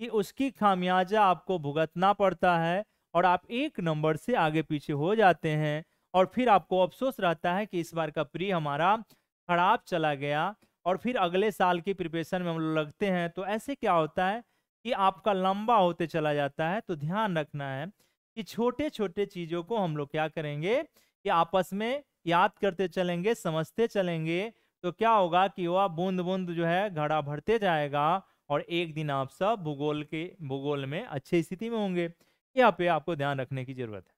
कि उसकी खामियाजा आपको भुगतना पड़ता है और आप एक नंबर से आगे पीछे हो जाते हैं और फिर आपको अफसोस रहता है कि इस बार का प्री हमारा खराब चला गया और फिर अगले साल की प्रिपरेशन में हम लोग लगते हैं तो ऐसे क्या होता है कि आपका लंबा होते चला जाता है तो ध्यान रखना है कि छोटे छोटे चीज़ों को हम लोग क्या करेंगे कि आपस में याद करते चलेंगे समझते चलेंगे तो क्या होगा कि वह बूंद बूंद जो है घड़ा भरते जाएगा और एक दिन आप सब भूगोल के भूगोल में अच्छी स्थिति में होंगे यहाँ पे आपको ध्यान रखने की जरूरत है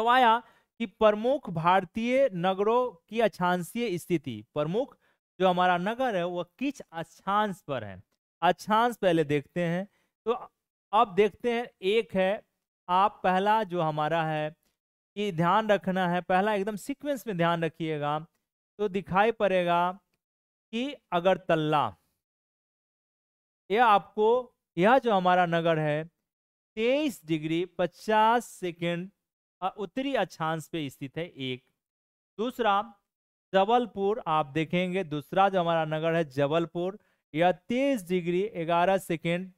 तो आया कि प्रमुख भारतीय नगरों की अछांसीय स्थिति प्रमुख जो हमारा नगर है वह किस अक्षांश पर है अक्षांश पहले देखते हैं तो अब देखते हैं एक है आप पहला जो हमारा है ये ध्यान रखना है पहला एकदम सीक्वेंस में ध्यान रखिएगा तो दिखाई पड़ेगा कि अगरतला यह आपको यह जो हमारा नगर है तेईस डिग्री पचास सेकेंड उत्तरी अक्षांश पे स्थित है एक दूसरा जबलपुर आप देखेंगे दूसरा जो हमारा नगर है जबलपुर यह तेईस डिग्री ग्यारह सेकेंड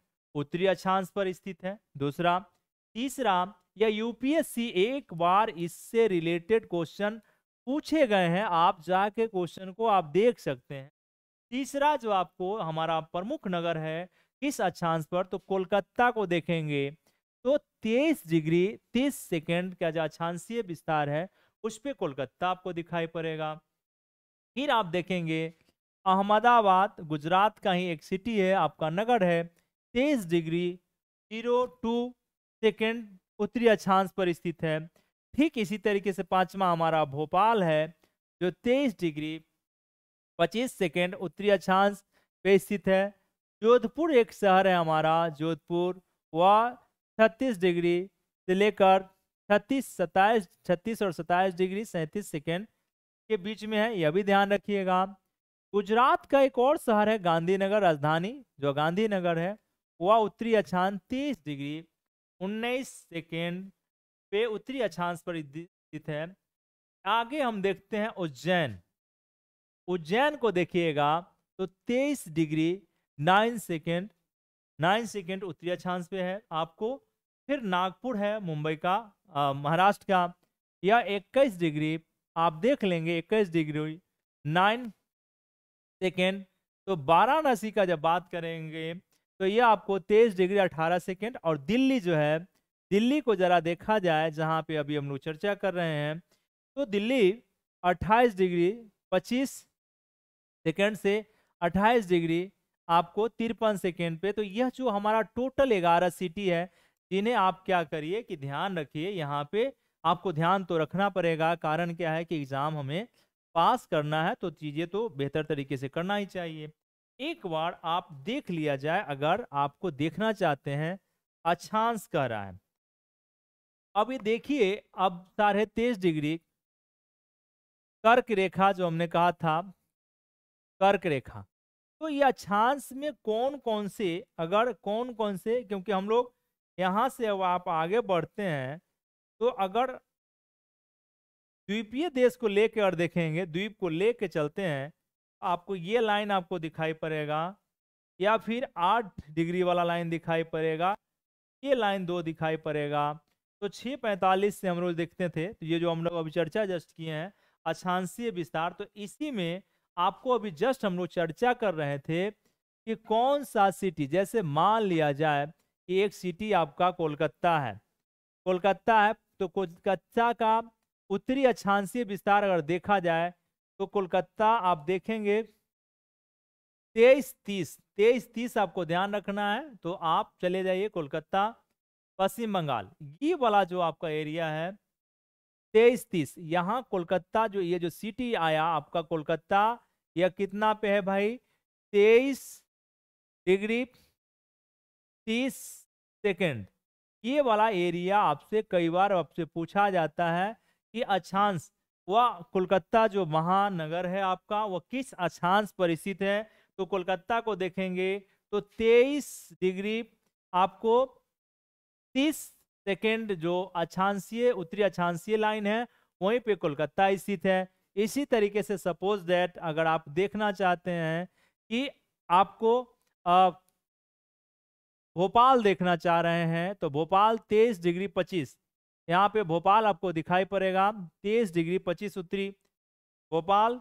उत्तरी अक्षांश पर स्थित है दूसरा तीसरा यह यूपीएससी एक बार इससे रिलेटेड क्वेश्चन पूछे गए हैं आप जाके क्वेश्चन को आप देख सकते हैं तीसरा जो आपको हमारा प्रमुख नगर है किस अक्षांश पर तो कोलकाता को देखेंगे तो तेईस डिग्री तीस सेकेंड का जो अक्षांशीय विस्तार है उस पर कोलकाता आपको दिखाई पड़ेगा फिर आप देखेंगे अहमदाबाद गुजरात का ही एक सिटी है आपका नगर है तेईस डिग्री जीरो टू सेकेंड उत्तरी अक्षांश पर स्थित है ठीक इसी तरीके से पांचवा हमारा भोपाल है जो तेईस डिग्री पच्चीस सेकेंड उत्तरी अक्षांश पे स्थित है जोधपुर एक शहर है हमारा जोधपुर वह छत्तीस डिग्री से लेकर छत्तीस सत्ताईस छत्तीस और सत्ताईस डिग्री सैंतीस सेकेंड के बीच में है यह भी ध्यान रखिएगा गुजरात का एक और शहर है गांधीनगर राजधानी जो गांधीनगर है वह उत्तरी अछान तीस डिग्री उन्नीस सेकेंड पे उत्तरी अछांश पर स्थित है आगे हम देखते हैं उज्जैन उज्जैन को देखिएगा तो तेईस degree nine second nine second उत्तरी अछांश पे है आपको फिर नागपुर है मुंबई का महाराष्ट्र का यह इक्कीस डिग्री आप देख लेंगे इक्कीस डिग्री नाइन सेकेंड तो वाराणसी का जब बात करेंगे तो ये आपको तेईस डिग्री अठारह सेकेंड और दिल्ली जो है दिल्ली को जरा देखा जाए जहाँ पे अभी हम लोग चर्चा कर रहे हैं तो दिल्ली अट्ठाईस डिग्री पच्चीस सेकेंड से अट्ठाईस डिग्री आपको तिरपन सेकेंड पे तो यह जो हमारा टोटल ग्यारह सिटी है जिन्हें आप क्या करिए कि ध्यान रखिए यहाँ पे आपको ध्यान तो रखना पड़ेगा कारण क्या है कि एग्ज़ाम हमें पास करना है तो चीज़ें तो बेहतर तरीके से करना ही चाहिए एक बार आप देख लिया जाए अगर आपको देखना चाहते हैं अच्छांश कह रहा है अब ये देखिए अब साढ़े तेईस डिग्री कर्क रेखा जो हमने कहा था कर्क रेखा तो ये अच्छांश में कौन कौन से अगर कौन कौन से क्योंकि हम लोग यहाँ से अब आप आगे बढ़ते हैं तो अगर द्वीपीय देश को लेकर और देखेंगे द्वीप को लेकर चलते हैं आपको ये लाइन आपको दिखाई पड़ेगा या फिर आठ डिग्री वाला लाइन दिखाई पड़ेगा ये लाइन दो दिखाई पड़ेगा तो छः पैंतालीस से हम रोज देखते थे तो ये जो हम लोग अभी चर्चा जस्ट किए हैं अछांसीय विस्तार तो इसी में आपको अभी जस्ट हम लोग चर्चा कर रहे थे कि कौन सा सिटी जैसे मान लिया जाए कि एक सिटी आपका कोलकाता है कोलकाता है तो कोलकाता का उत्तरी अक्षांशीय विस्तार अगर देखा जाए तो कोलकाता आप देखेंगे तेईस तीस तेईस तीस आपको ध्यान रखना है तो आप चले जाइए कोलकाता पश्चिम बंगाल ये वाला जो आपका एरिया है तेईस तीस यहाँ कोलकाता जो ये जो सिटी आया आपका कोलकाता यह कितना पे है भाई तेईस डिग्री तीस सेकेंड ये वाला एरिया आपसे कई बार आपसे पूछा जाता है कि अक्षांश वह कोलकाता जो महानगर है आपका वह किस अक्षांश पर स्थित है तो कोलकाता को देखेंगे तो 23 डिग्री आपको 30 सेकेंड जो अक्षांशीय उत्तरी अक्षांशीय लाइन है वहीं पे कोलकाता स्थित है इसी तरीके से सपोज दैट अगर आप देखना चाहते हैं कि आपको भोपाल देखना चाह रहे हैं तो भोपाल तेईस डिग्री पच्चीस यहाँ पे भोपाल आपको दिखाई पड़ेगा तेईस डिग्री पच्चीस उत्तरी भोपाल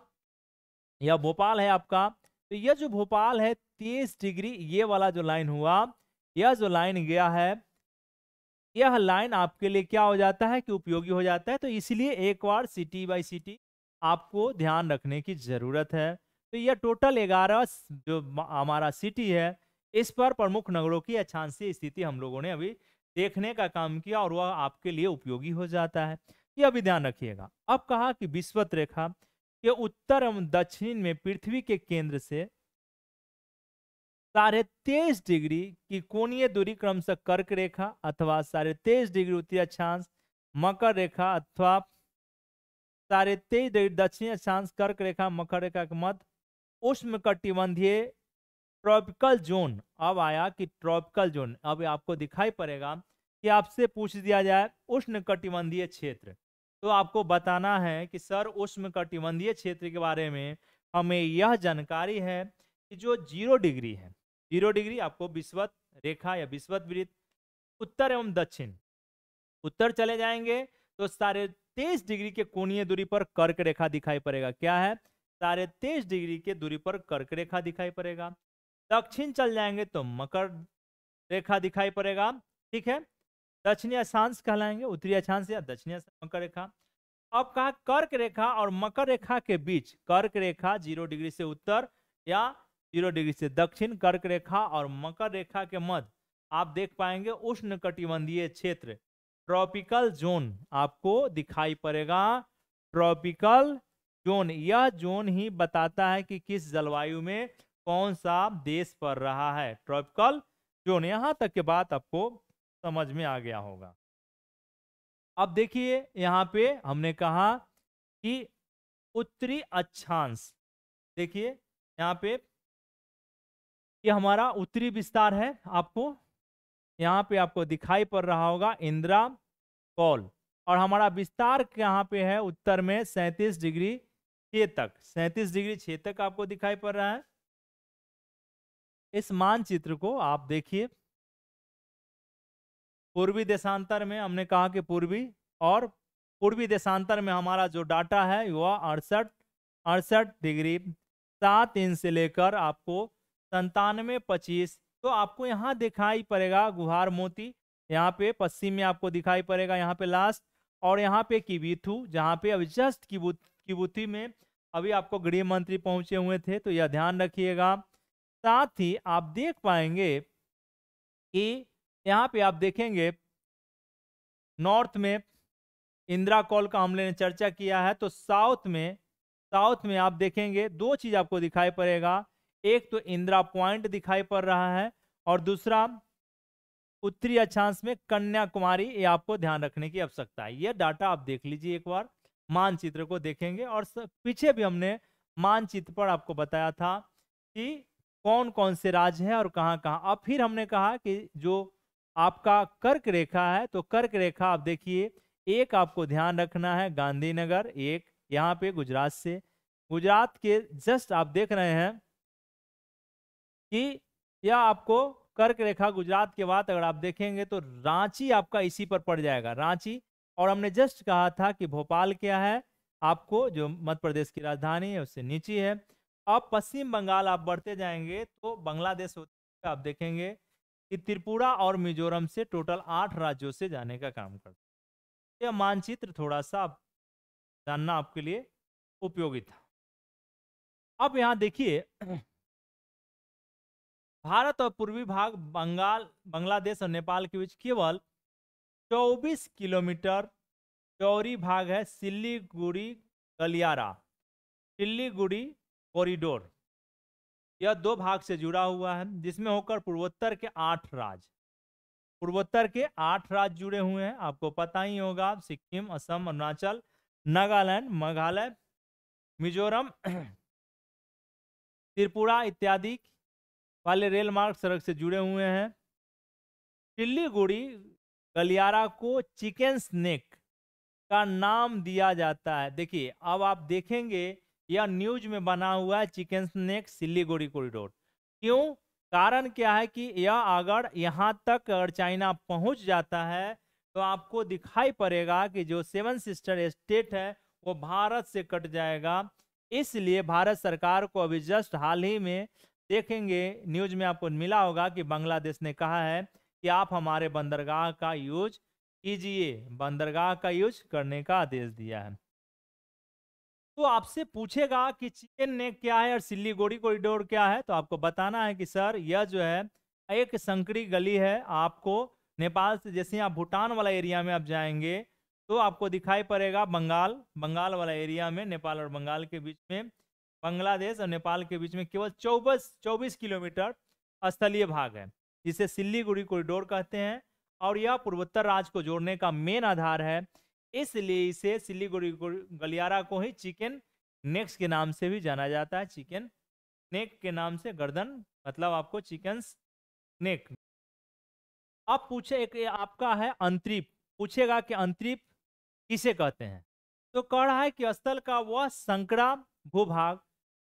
या भोपाल है आपका तो यह जो भोपाल है तेईस डिग्री ये वाला जो लाइन हुआ यह जो लाइन गया है यह लाइन आपके लिए क्या हो जाता है कि उपयोगी हो जाता है तो इसलिए एक बार सिटी बाई सिटी आपको ध्यान रखने की ज़रूरत है तो यह टोटल ग्यारह जो हमारा सिटी है इस पर प्रमुख नगरों की अच्छांसी स्थिति हम लोगों ने अभी देखने का काम किया और वह आपके लिए उपयोगी हो जाता है यह अभी ध्यान रखिएगा अब कहा कि विश्वत रेखा के उत्तर एवं दक्षिण में पृथ्वी के केंद्र से साढ़े तेईस डिग्री की कोणीय दूरी क्रमशः कर्क रेखा अथवा साढ़े तेईस डिग्री उत्तरी अक्षांश मकर रेखा अथवा साढ़े तेईस डिग्री दक्षिण अक्षांश कर्क रेखा मकर रेखा के मध्य उष्ण कटिबंधीय ट्रॉपिकल जोन अब आया कि ट्रॉपिकल जोन अब आपको दिखाई पड़ेगा कि आपसे पूछ दिया जाए उष्ण कटिबंधीय क्षेत्र तो आपको बताना है कि सर उष्ण कटिबंधीय क्षेत्र के बारे में हमें यह जानकारी है कि जो जीरो डिग्री है जीरो डिग्री आपको विश्वत रेखा या विश्वत वृत्त उत्तर एवं दक्षिण उत्तर चले जाएंगे तो साढ़े तेईस डिग्री के कोणीय दूरी पर कर्क रेखा दिखाई पड़ेगा क्या है साढ़े तेईस डिग्री के दूरी पर कर्क रेखा दिखाई पड़ेगा दक्षिण चल जाएंगे तो मकर रेखा दिखाई पड़ेगा ठीक है दक्षिणी अक्षांश कहलाएंगे उत्तरी अक्षांश या दक्षिणी मकर रेखा अब कहा कर्क रेखा और मकर रेखा के बीच कर्क रेखा जीरो डिग्री से उत्तर या जीरो डिग्री से दक्षिण कर्क रेखा और मकर रेखा के मध्य आप देख पाएंगे उष्ण कटिबंधीय क्षेत्र ट्रॉपिकल जोन आपको दिखाई पड़ेगा ट्रॉपिकल जोन यह जोन ही बताता है कि किस जलवायु में कौन सा देश पड़ रहा है ट्रॉपिकल जोन यहाँ तक के बात आपको समझ में आ गया होगा अब देखिए यहाँ पे हमने कहा कि उत्तरी अक्षांश देखिए यहाँ पे ये हमारा उत्तरी विस्तार है आपको यहाँ पे आपको दिखाई पड़ रहा होगा इंदिरा कॉल और हमारा विस्तार यहाँ पे है उत्तर में सैंतीस डिग्री छः तक सैंतीस डिग्री छः तक आपको दिखाई पड़ रहा है इस मानचित्र को आप देखिए पूर्वी देशांतर में हमने कहा कि पूर्वी और पूर्वी देशांतर में हमारा जो डाटा है वह अड़सठ अड़सठ डिग्री सात इंच से लेकर आपको संतानवे पच्चीस तो आपको यहाँ दिखाई पड़ेगा गुहार मोती यहाँ पे पश्चिम में आपको दिखाई पड़ेगा यहाँ पे लास्ट और यहाँ पे किबीथू जहाँ पे अभी जस्ट किबूथी में अभी आपको गृह मंत्री पहुंचे हुए थे तो यह ध्यान रखिएगा साथ ही आप देख पाएंगे कि यहाँ पे आप देखेंगे नॉर्थ में इंदिरा कॉल का हमले ने चर्चा किया है तो साउथ में साउथ में आप देखेंगे दो चीज़ आपको दिखाई पड़ेगा एक तो इंदिरा पॉइंट दिखाई पड़ रहा है और दूसरा उत्तरी अक्षांश में कन्याकुमारी ये आपको ध्यान रखने की आवश्यकता है ये डाटा आप देख लीजिए एक बार मानचित्र को देखेंगे और पीछे भी हमने मानचित्र पर आपको बताया था कि कौन कौन से राज्य हैं और कहाँ कहाँ अब फिर हमने कहा कि जो आपका कर्क रेखा है तो कर्क रेखा आप देखिए एक आपको ध्यान रखना है गांधीनगर एक यहाँ पे गुजरात से गुजरात के जस्ट आप देख रहे हैं कि यह आपको कर्क रेखा गुजरात के बाद अगर आप देखेंगे तो रांची आपका इसी पर पड़ जाएगा रांची और हमने जस्ट कहा था कि भोपाल क्या है आपको जो मध्य प्रदेश की राजधानी है उससे नीचे है अब पश्चिम बंगाल आप बढ़ते जाएंगे तो बांग्लादेश होते आप देखेंगे कि त्रिपुरा और मिजोरम से टोटल आठ राज्यों से जाने का काम करते यह मानचित्र थोड़ा सा जानना आपके लिए उपयोगी था अब यहाँ देखिए भारत और पूर्वी भाग बंगाल बांग्लादेश और नेपाल के बीच केवल 24 किलोमीटर चौरी भाग है सिल्लीगुड़ी गलियारा सिल्लीगुड़ी कॉरिडोर यह दो भाग से जुड़ा हुआ है जिसमें होकर पूर्वोत्तर के आठ राज्य पूर्वोत्तर के आठ राज्य जुड़े हुए हैं आपको पता ही होगा सिक्किम असम अरुणाचल नागालैंड मेघालय मिजोरम त्रिपुरा इत्यादि वाले रेल मार्ग सड़क से जुड़े हुए हैं चिल्लीगुड़ी गलियारा को चिकन स्नेक का नाम दिया जाता है देखिए अब आप देखेंगे यह न्यूज में बना हुआ है चिकन स्नेक सिल्लीगुड़ी कॉरिडोर क्यों कारण क्या है कि यह अगर यहाँ तक अगर चाइना पहुँच जाता है तो आपको दिखाई पड़ेगा कि जो सेवन सिस्टर स्टेट है वो भारत से कट जाएगा इसलिए भारत सरकार को अभी जस्ट हाल ही में देखेंगे न्यूज में आपको मिला होगा कि बांग्लादेश ने कहा है कि आप हमारे बंदरगाह का यूज कीजिए बंदरगाह का यूज करने का आदेश दिया है तो आपसे पूछेगा कि चीन ने क्या है और सिल्लीगुड़ी कॉरिडोर क्या है तो आपको बताना है कि सर यह जो है एक संकरी गली है आपको नेपाल से जैसे आप भूटान वाला एरिया में आप जाएंगे तो आपको दिखाई पड़ेगा बंगाल बंगाल वाला एरिया में नेपाल और बंगाल के बीच में बांग्लादेश और नेपाल के बीच में केवल चौबीस चौबीस किलोमीटर स्थलीय भाग है जिसे सिल्लीगुड़ी कॉरिडोर कहते हैं और यह पूर्वोत्तर राज्य को जोड़ने का मेन आधार है इसलिए इसे सिलीगुड़ी गलियारा को ही चिकन नेक्स के नाम से भी जाना जाता है चिकन नेक के नाम से गर्दन मतलब आपको चिकन नेक अब पूछे एक आपका है अंतरिप पूछेगा कि अंतरिप किसे कहते हैं तो कह रहा है कि स्थल का वह संकड़ा भूभाग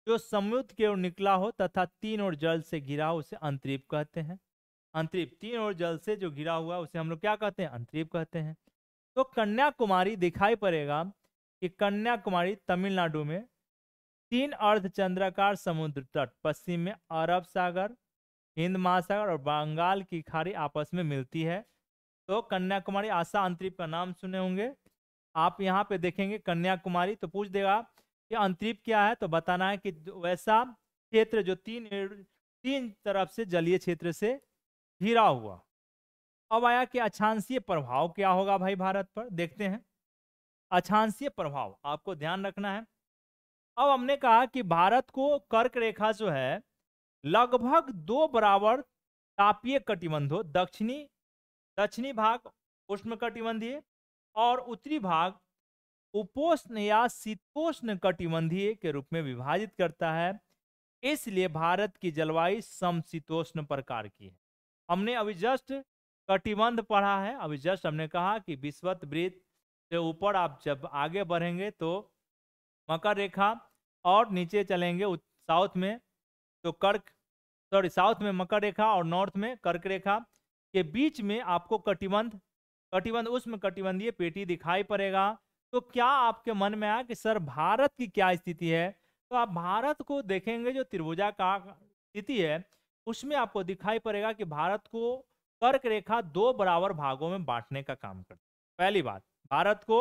जो समुद्र की ओर निकला हो तथा तीन और जल से घिरा हो उसे अंतरिप कहते हैं अंतरिप तीन और जल से जो घिरा हुआ उसे हम लोग क्या कहते हैं अंतरिप कहते हैं तो कन्याकुमारी दिखाई पड़ेगा कि कन्याकुमारी तमिलनाडु में तीन अर्धचंद्राकार समुद्र तट पश्चिम में अरब सागर हिंद महासागर और बंगाल की खाड़ी आपस में मिलती है तो कन्याकुमारी आशा अंतरिप का नाम सुने होंगे आप यहाँ पे देखेंगे कन्याकुमारी तो पूछ देगा कि अंतरिप क्या है तो बताना है कि वैसा क्षेत्र जो तीन तीन तरफ से जलीय क्षेत्र से घिरा हुआ अब आया कि अछांसीय प्रभाव क्या होगा भाई भारत पर देखते हैं अछांसीय प्रभाव आपको ध्यान रखना है अब हमने कहा कि भारत को कर्क रेखा जो है लगभग दो बराबर तापीय कटिबंधों दक्षिणी दक्षिणी भाग उष्ण कटिबंधीय और उत्तरी भाग उपोष्ण या शीतोष्ण कटिबंधीय के रूप में विभाजित करता है इसलिए भारत की जलवायु समशीतोष्ण प्रकार की है हमने अभी जस्ट कटिबंध पढ़ा है अभी जस्ट हमने कहा कि विश्वत वृत्त से ऊपर आप जब आगे बढ़ेंगे तो मकर रेखा और नीचे चलेंगे साउथ में तो कर्क सॉरी साउथ में मकर रेखा और नॉर्थ में कर्क रेखा के बीच में आपको कटिबंध कटिबंध उसमें कटिबंधीय पेटी दिखाई पड़ेगा तो क्या आपके मन में आया कि सर भारत की क्या स्थिति है तो आप भारत को देखेंगे जो त्रिभुजा का स्थिति है उसमें आपको दिखाई पड़ेगा कि भारत को कर्क रेखा दो बराबर भागों में बांटने का काम करती है पहली बात भारत को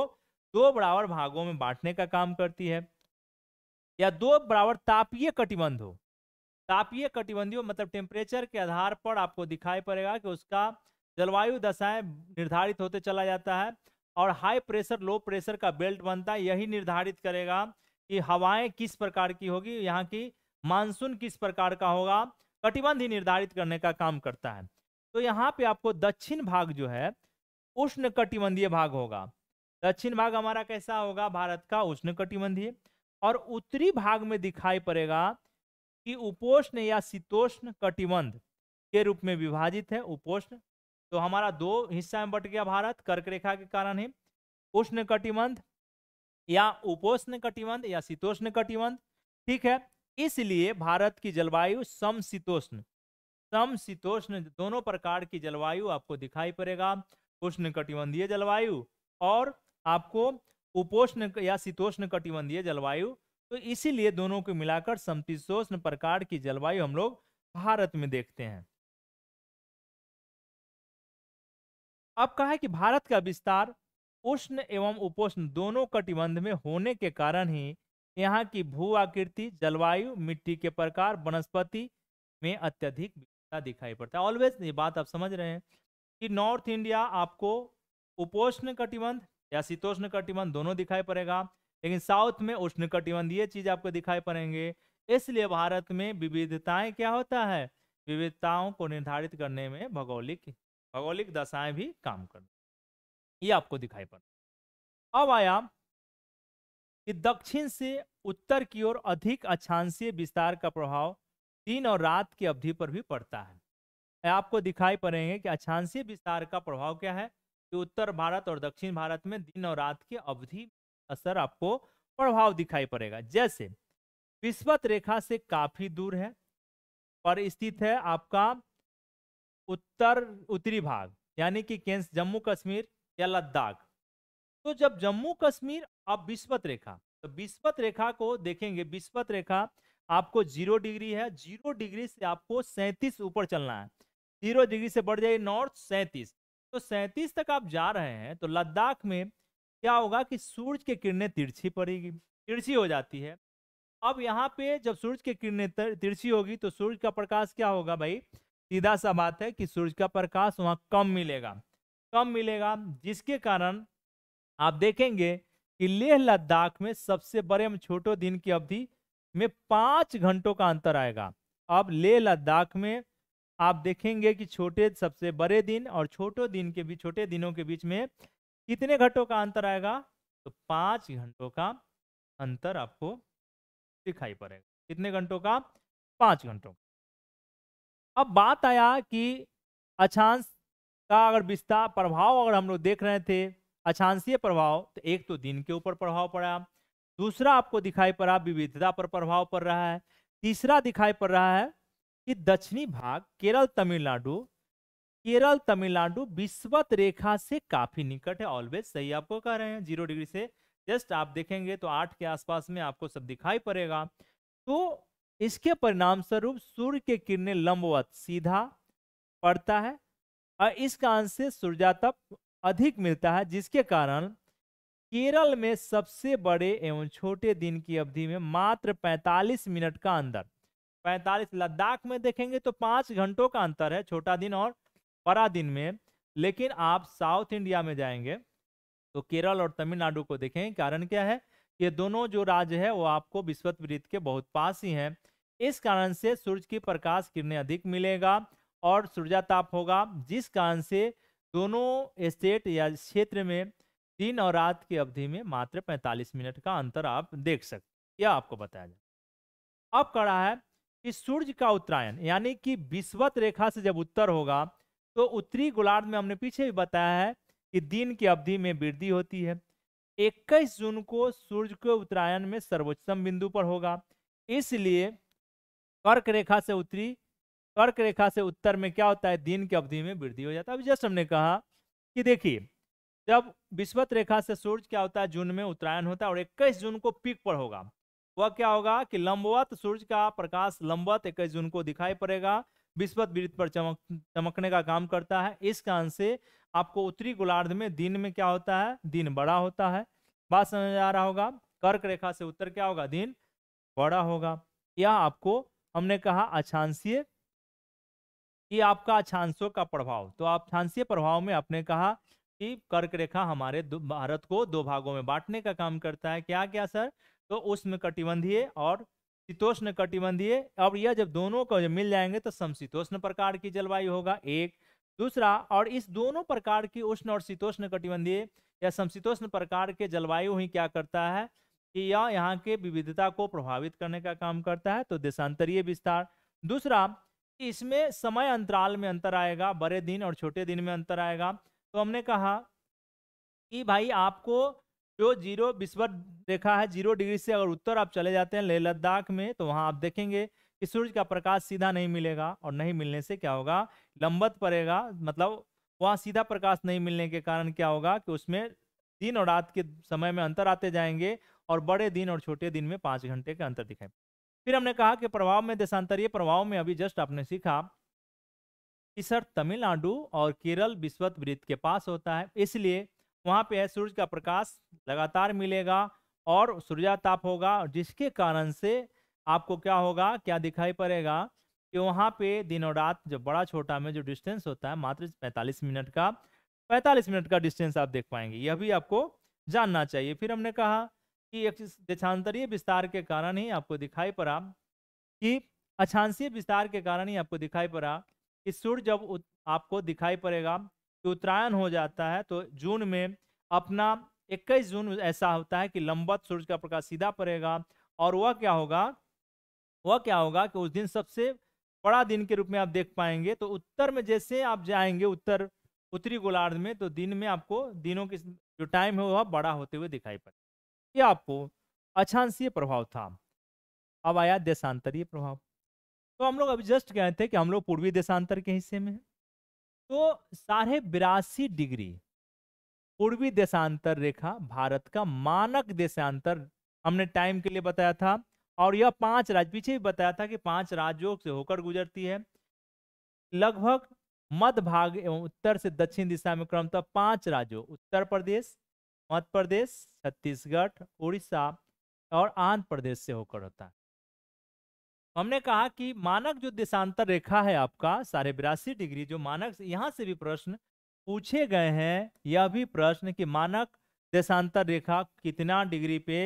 दो बराबर भागों में बांटने का काम करती है या दो बराबर तापीय कटिबंध हो तापीय कटिबंधियों मतलब टेम्परेचर के आधार पर आपको दिखाई पड़ेगा कि उसका जलवायु दशाएं निर्धारित होते चला जाता है और हाई प्रेशर लो प्रेशर का बेल्ट बनता है यही निर्धारित करेगा कि हवाएं किस प्रकार की होगी यहाँ की मानसून किस प्रकार का होगा कटिबंध ही निर्धारित करने का काम करता है तो यहाँ पे आपको दक्षिण भाग जो है उष्ण कटिबंधीय भाग होगा दक्षिण भाग हमारा कैसा होगा भारत का उष्ण कटिबंधीय और उत्तरी भाग में दिखाई पड़ेगा कि उपोष्ण या शीतोष्ण कटिबंध के रूप में विभाजित है उपोष्ण तो हमारा दो हिस्सा में बट गया भारत कर्क रेखा के कारण ही उष्ण कटिबंध या उपोष्ण कटिबंध या शीतोष्ण कटिबंध ठीक है इसलिए भारत की जलवायु समशीतोष्ण सम शीतोष्ण दोनों प्रकार की जलवायु आपको दिखाई पड़ेगा उष्ण कटिबंधीय जलवायु और आपको उपोष्ण या शीतोष्ण कटिबंधीय जलवायु तो इसीलिए दोनों को मिलाकर समशीतोष्ण प्रकार की जलवायु हम लोग भारत में देखते हैं अब कहा है कि भारत का विस्तार उष्ण एवं उपोष्ण दोनों कटिबंध में होने के कारण ही यहाँ की भू आकृति जलवायु मिट्टी के प्रकार वनस्पति में अत्यधिक दिखाई पड़ता है ऑलवेज नहीं बात आप समझ रहे हैं कि नॉर्थ इंडिया आपको उपोष्ण कटिबंध या शीतोष्ण कटिबंध दोनों दिखाई पड़ेगा लेकिन साउथ में उष्ण कटिबंध ये चीज आपको दिखाई पड़ेंगे इसलिए भारत में विविधताएं क्या होता है विविधताओं को निर्धारित करने में भौगोलिक भौगोलिक दशाएं भी काम कर ये आपको दिखाई पड़ अब आया कि दक्षिण से उत्तर की ओर अधिक अक्षांशीय विस्तार का प्रभाव दिन और रात की अवधि पर भी पड़ता है आपको दिखाई पड़ेंगे कि अछांसी विस्तार का प्रभाव क्या है कि उत्तर भारत और दक्षिण भारत में दिन और रात की अवधि असर आपको प्रभाव दिखाई पड़ेगा जैसे विस्वत रेखा से काफी दूर है पर स्थित है आपका उत्तर उत्तरी भाग यानी कि केंद्र जम्मू कश्मीर या लद्दाख तो जब जम्मू कश्मीर अब विस्वत रेखा तो विस्वत रेखा को देखेंगे विस्पत रेखा आपको जीरो डिग्री है जीरो डिग्री से आपको सैंतीस ऊपर चलना है जीरो डिग्री से बढ़ जाइए नॉर्थ सैंतीस तो सैंतीस तक आप जा रहे हैं तो लद्दाख में क्या होगा कि सूरज के किरणें तिरछी पड़ेगी तिरछी हो जाती है अब यहाँ पे जब सूरज के किरणें तिरछी होगी तो सूरज का प्रकाश क्या होगा भाई सीधा सा बात है कि सूरज का प्रकाश वहाँ कम मिलेगा कम मिलेगा जिसके कारण आप देखेंगे कि लेह लद्दाख में सबसे बड़े हम छोटो दिन की अवधि में पांच घंटों का अंतर आएगा अब ले लद्दाख में आप देखेंगे कि छोटे सबसे बड़े दिन और छोटे दिन के बीच छोटे दिनों के बीच में कितने घंटों का अंतर आएगा तो पांच घंटों का अंतर आपको दिखाई पड़ेगा कितने घंटों का पांच घंटों का अब बात आया कि अछांश का अगर विस्तार प्रभाव अगर हम लोग देख रहे थे अछांशीय प्रभाव तो एक तो दिन के ऊपर प्रभाव पड़ा दूसरा आपको दिखाई पड़ा विविधता पर प्रभाव पड़ रहा है तीसरा दिखाई पड़ रहा है कि दक्षिणी भाग केरल तमिलनाडु केरल तमिलनाडु विश्वत रेखा से काफी निकट है ऑलवेज सही आपको कह रहे हैं जीरो डिग्री से जस्ट आप देखेंगे तो आठ के आसपास में आपको सब दिखाई पड़ेगा तो इसके परिणाम स्वरूप सूर्य के किरणें लंबवत सीधा पड़ता है और इस कारण से सूर्यातप अधिक मिलता है जिसके कारण केरल में सबसे बड़े एवं छोटे दिन की अवधि में मात्र 45 मिनट का अंदर 45 लद्दाख में देखेंगे तो पाँच घंटों का अंतर है छोटा दिन और बड़ा दिन में लेकिन आप साउथ इंडिया में जाएंगे तो केरल और तमिलनाडु को देखेंगे कारण क्या है ये दोनों जो राज्य है वो आपको विश्वत वृत्त के बहुत पास ही हैं इस कारण से सूर्य की प्रकाश किरणें अधिक मिलेगा और सूर्याताप होगा जिस कारण से दोनों स्टेट या क्षेत्र में दिन और रात की अवधि में मात्र 45 मिनट का अंतर आप देख सकते यह आपको बताया जाए अब कड़ा है कि सूर्य का उत्तरायण यानी कि विश्वत रेखा से जब उत्तर होगा तो उत्तरी गोलार्ध में हमने पीछे भी बताया है कि दिन की अवधि में वृद्धि होती है 21 जून को सूर्य के उत्तरायण में सर्वोच्चतम बिंदु पर होगा इसलिए कर्क रेखा से उत्तरी कर्क रेखा से उत्तर में क्या होता है दिन की अवधि में वृद्धि हो जाता है अभी जस्ट हमने कहा कि देखिए जब विश्वत रेखा से सूर्य क्या होता है जून में उत्तरायण होता है और इक्कीस जून को पीक पर होगा वह क्या होगा कि लंबवत सूर्य का प्रकाश लंबवत इक्कीस जून को दिखाई पड़ेगा विश्वत वृत्त पर चमक चमकने का काम करता है इस कारण से आपको उत्तरी गोलार्ध में दिन में क्या होता है दिन बड़ा होता है बात समझ आ रहा होगा कर्क रेखा से उत्तर क्या होगा दिन बड़ा होगा यह आपको हमने कहा अछांसीय ये आपका अछांसों का प्रभाव तो आप छांसीय प्रभाव में आपने कहा कि कर्क रेखा हमारे भारत को दो भागों में बांटने का काम करता है क्या क्या सर तो उष्ण कटिबंधीय और शीतोष्ण कटिबंधीय अब यह जब दोनों को जब मिल जाएंगे तो समशीतोष्ण प्रकार की जलवायु होगा एक दूसरा और इस दोनों प्रकार की उष्ण और शीतोष्ण कटिबंधीय या समशीतोष्ण प्रकार के जलवायु ही क्या करता है कि यह यहाँ के विविधता को प्रभावित करने का काम करता है तो देशांतरीय विस्तार दूसरा इसमें समय अंतराल में अंतर आएगा बड़े दिन और छोटे दिन में अंतर आएगा तो हमने कहा कि भाई आपको जो जीरो विश्व देखा है जीरो डिग्री से अगर उत्तर आप चले जाते हैं लेह लद्दाख में तो वहाँ आप देखेंगे कि सूर्य का प्रकाश सीधा नहीं मिलेगा और नहीं मिलने से क्या होगा लंबत पड़ेगा मतलब वहाँ सीधा प्रकाश नहीं मिलने के कारण क्या होगा कि उसमें दिन और रात के समय में अंतर आते जाएंगे और बड़े दिन और छोटे दिन में पाँच घंटे का अंतर दिखाई फिर हमने कहा कि प्रभाव में देशांतरीय प्रभाव में अभी जस्ट आपने सीखा इसर सर तमिलनाडु और केरल विश्वत वृत्त के पास होता है इसलिए वहाँ पे सूर्य का प्रकाश लगातार मिलेगा और सूर्याताप होगा जिसके कारण से आपको क्या होगा क्या दिखाई पड़ेगा कि वहाँ पे दिन और रात जो बड़ा छोटा में जो डिस्टेंस होता है मात्र पैंतालीस मिनट का पैंतालीस मिनट का डिस्टेंस आप देख पाएंगे यह भी आपको जानना चाहिए फिर हमने कहा कि एक देशांतरीय विस्तार के कारण ही आपको दिखाई पड़ा कि अछांसीय विस्तार के कारण ही आपको दिखाई पड़ा कि सूर्य जब आपको दिखाई पड़ेगा कि उत्तरायण हो जाता है तो जून में अपना इक्कीस जून ऐसा होता है कि लंबत सूर्य का प्रकाश सीधा पड़ेगा और वह क्या होगा वह क्या होगा कि उस दिन सबसे बड़ा दिन के रूप में आप देख पाएंगे तो उत्तर में जैसे आप जाएंगे उत्तर उत्तरी गोलार्ध में तो दिन में आपको दिनों की जो टाइम है वह बड़ा होते हुए दिखाई पड़े ये आपको अछांशीय प्रभाव था अब आया देशांतरीय प्रभाव तो हम लोग अभी जस्ट गए थे कि हम लोग पूर्वी देशांतर के हिस्से में तो साढ़े बिरासी डिग्री पूर्वी देशांतर रेखा भारत का मानक देशांतर हमने टाइम के लिए बताया था और यह पांच राज्य पीछे भी बताया था कि पांच राज्यों से होकर गुजरती है लगभग मध्य भाग एवं उत्तर से दक्षिण दिशा में क्रमतः पांच राज्यों उत्तर प्रदेश मध्य प्रदेश छत्तीसगढ़ उड़ीसा और आंध्र प्रदेश से होकर होता है हमने कहा कि मानक जो देशांतर रेखा है आपका साढ़े बिरासी डिग्री जो मानक यहाँ से भी प्रश्न पूछे गए हैं यह भी प्रश्न कि मानक देशांतर रेखा कितना डिग्री पे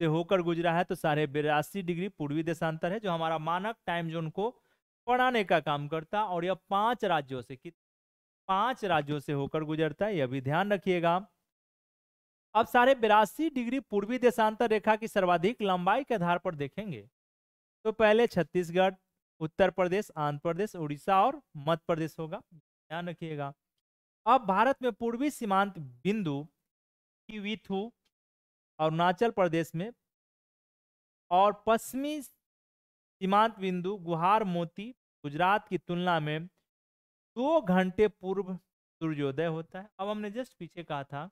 से होकर गुजरा है तो साढ़े बिरासी डिग्री पूर्वी देशांतर है जो हमारा मानक टाइम जोन को पढ़ाने का काम करता और यह पांच राज्यों से कित पांच राज्यों से होकर गुजरता है यह भी ध्यान रखिएगा अब साढ़े बिरासी डिग्री पूर्वी देशांतर रेखा की सर्वाधिक लंबाई के आधार पर देखेंगे तो पहले छत्तीसगढ़ उत्तर प्रदेश आंध्र प्रदेश उड़ीसा और मध्य प्रदेश होगा ध्यान रखिएगा अब भारत में पूर्वी सीमांत बिंदु किविथू अरुणाचल प्रदेश में और पश्चिमी सीमांत बिंदु गुहार मोती गुजरात की तुलना में दो घंटे पूर्व सूर्योदय होता है अब हमने जस्ट पीछे कहा था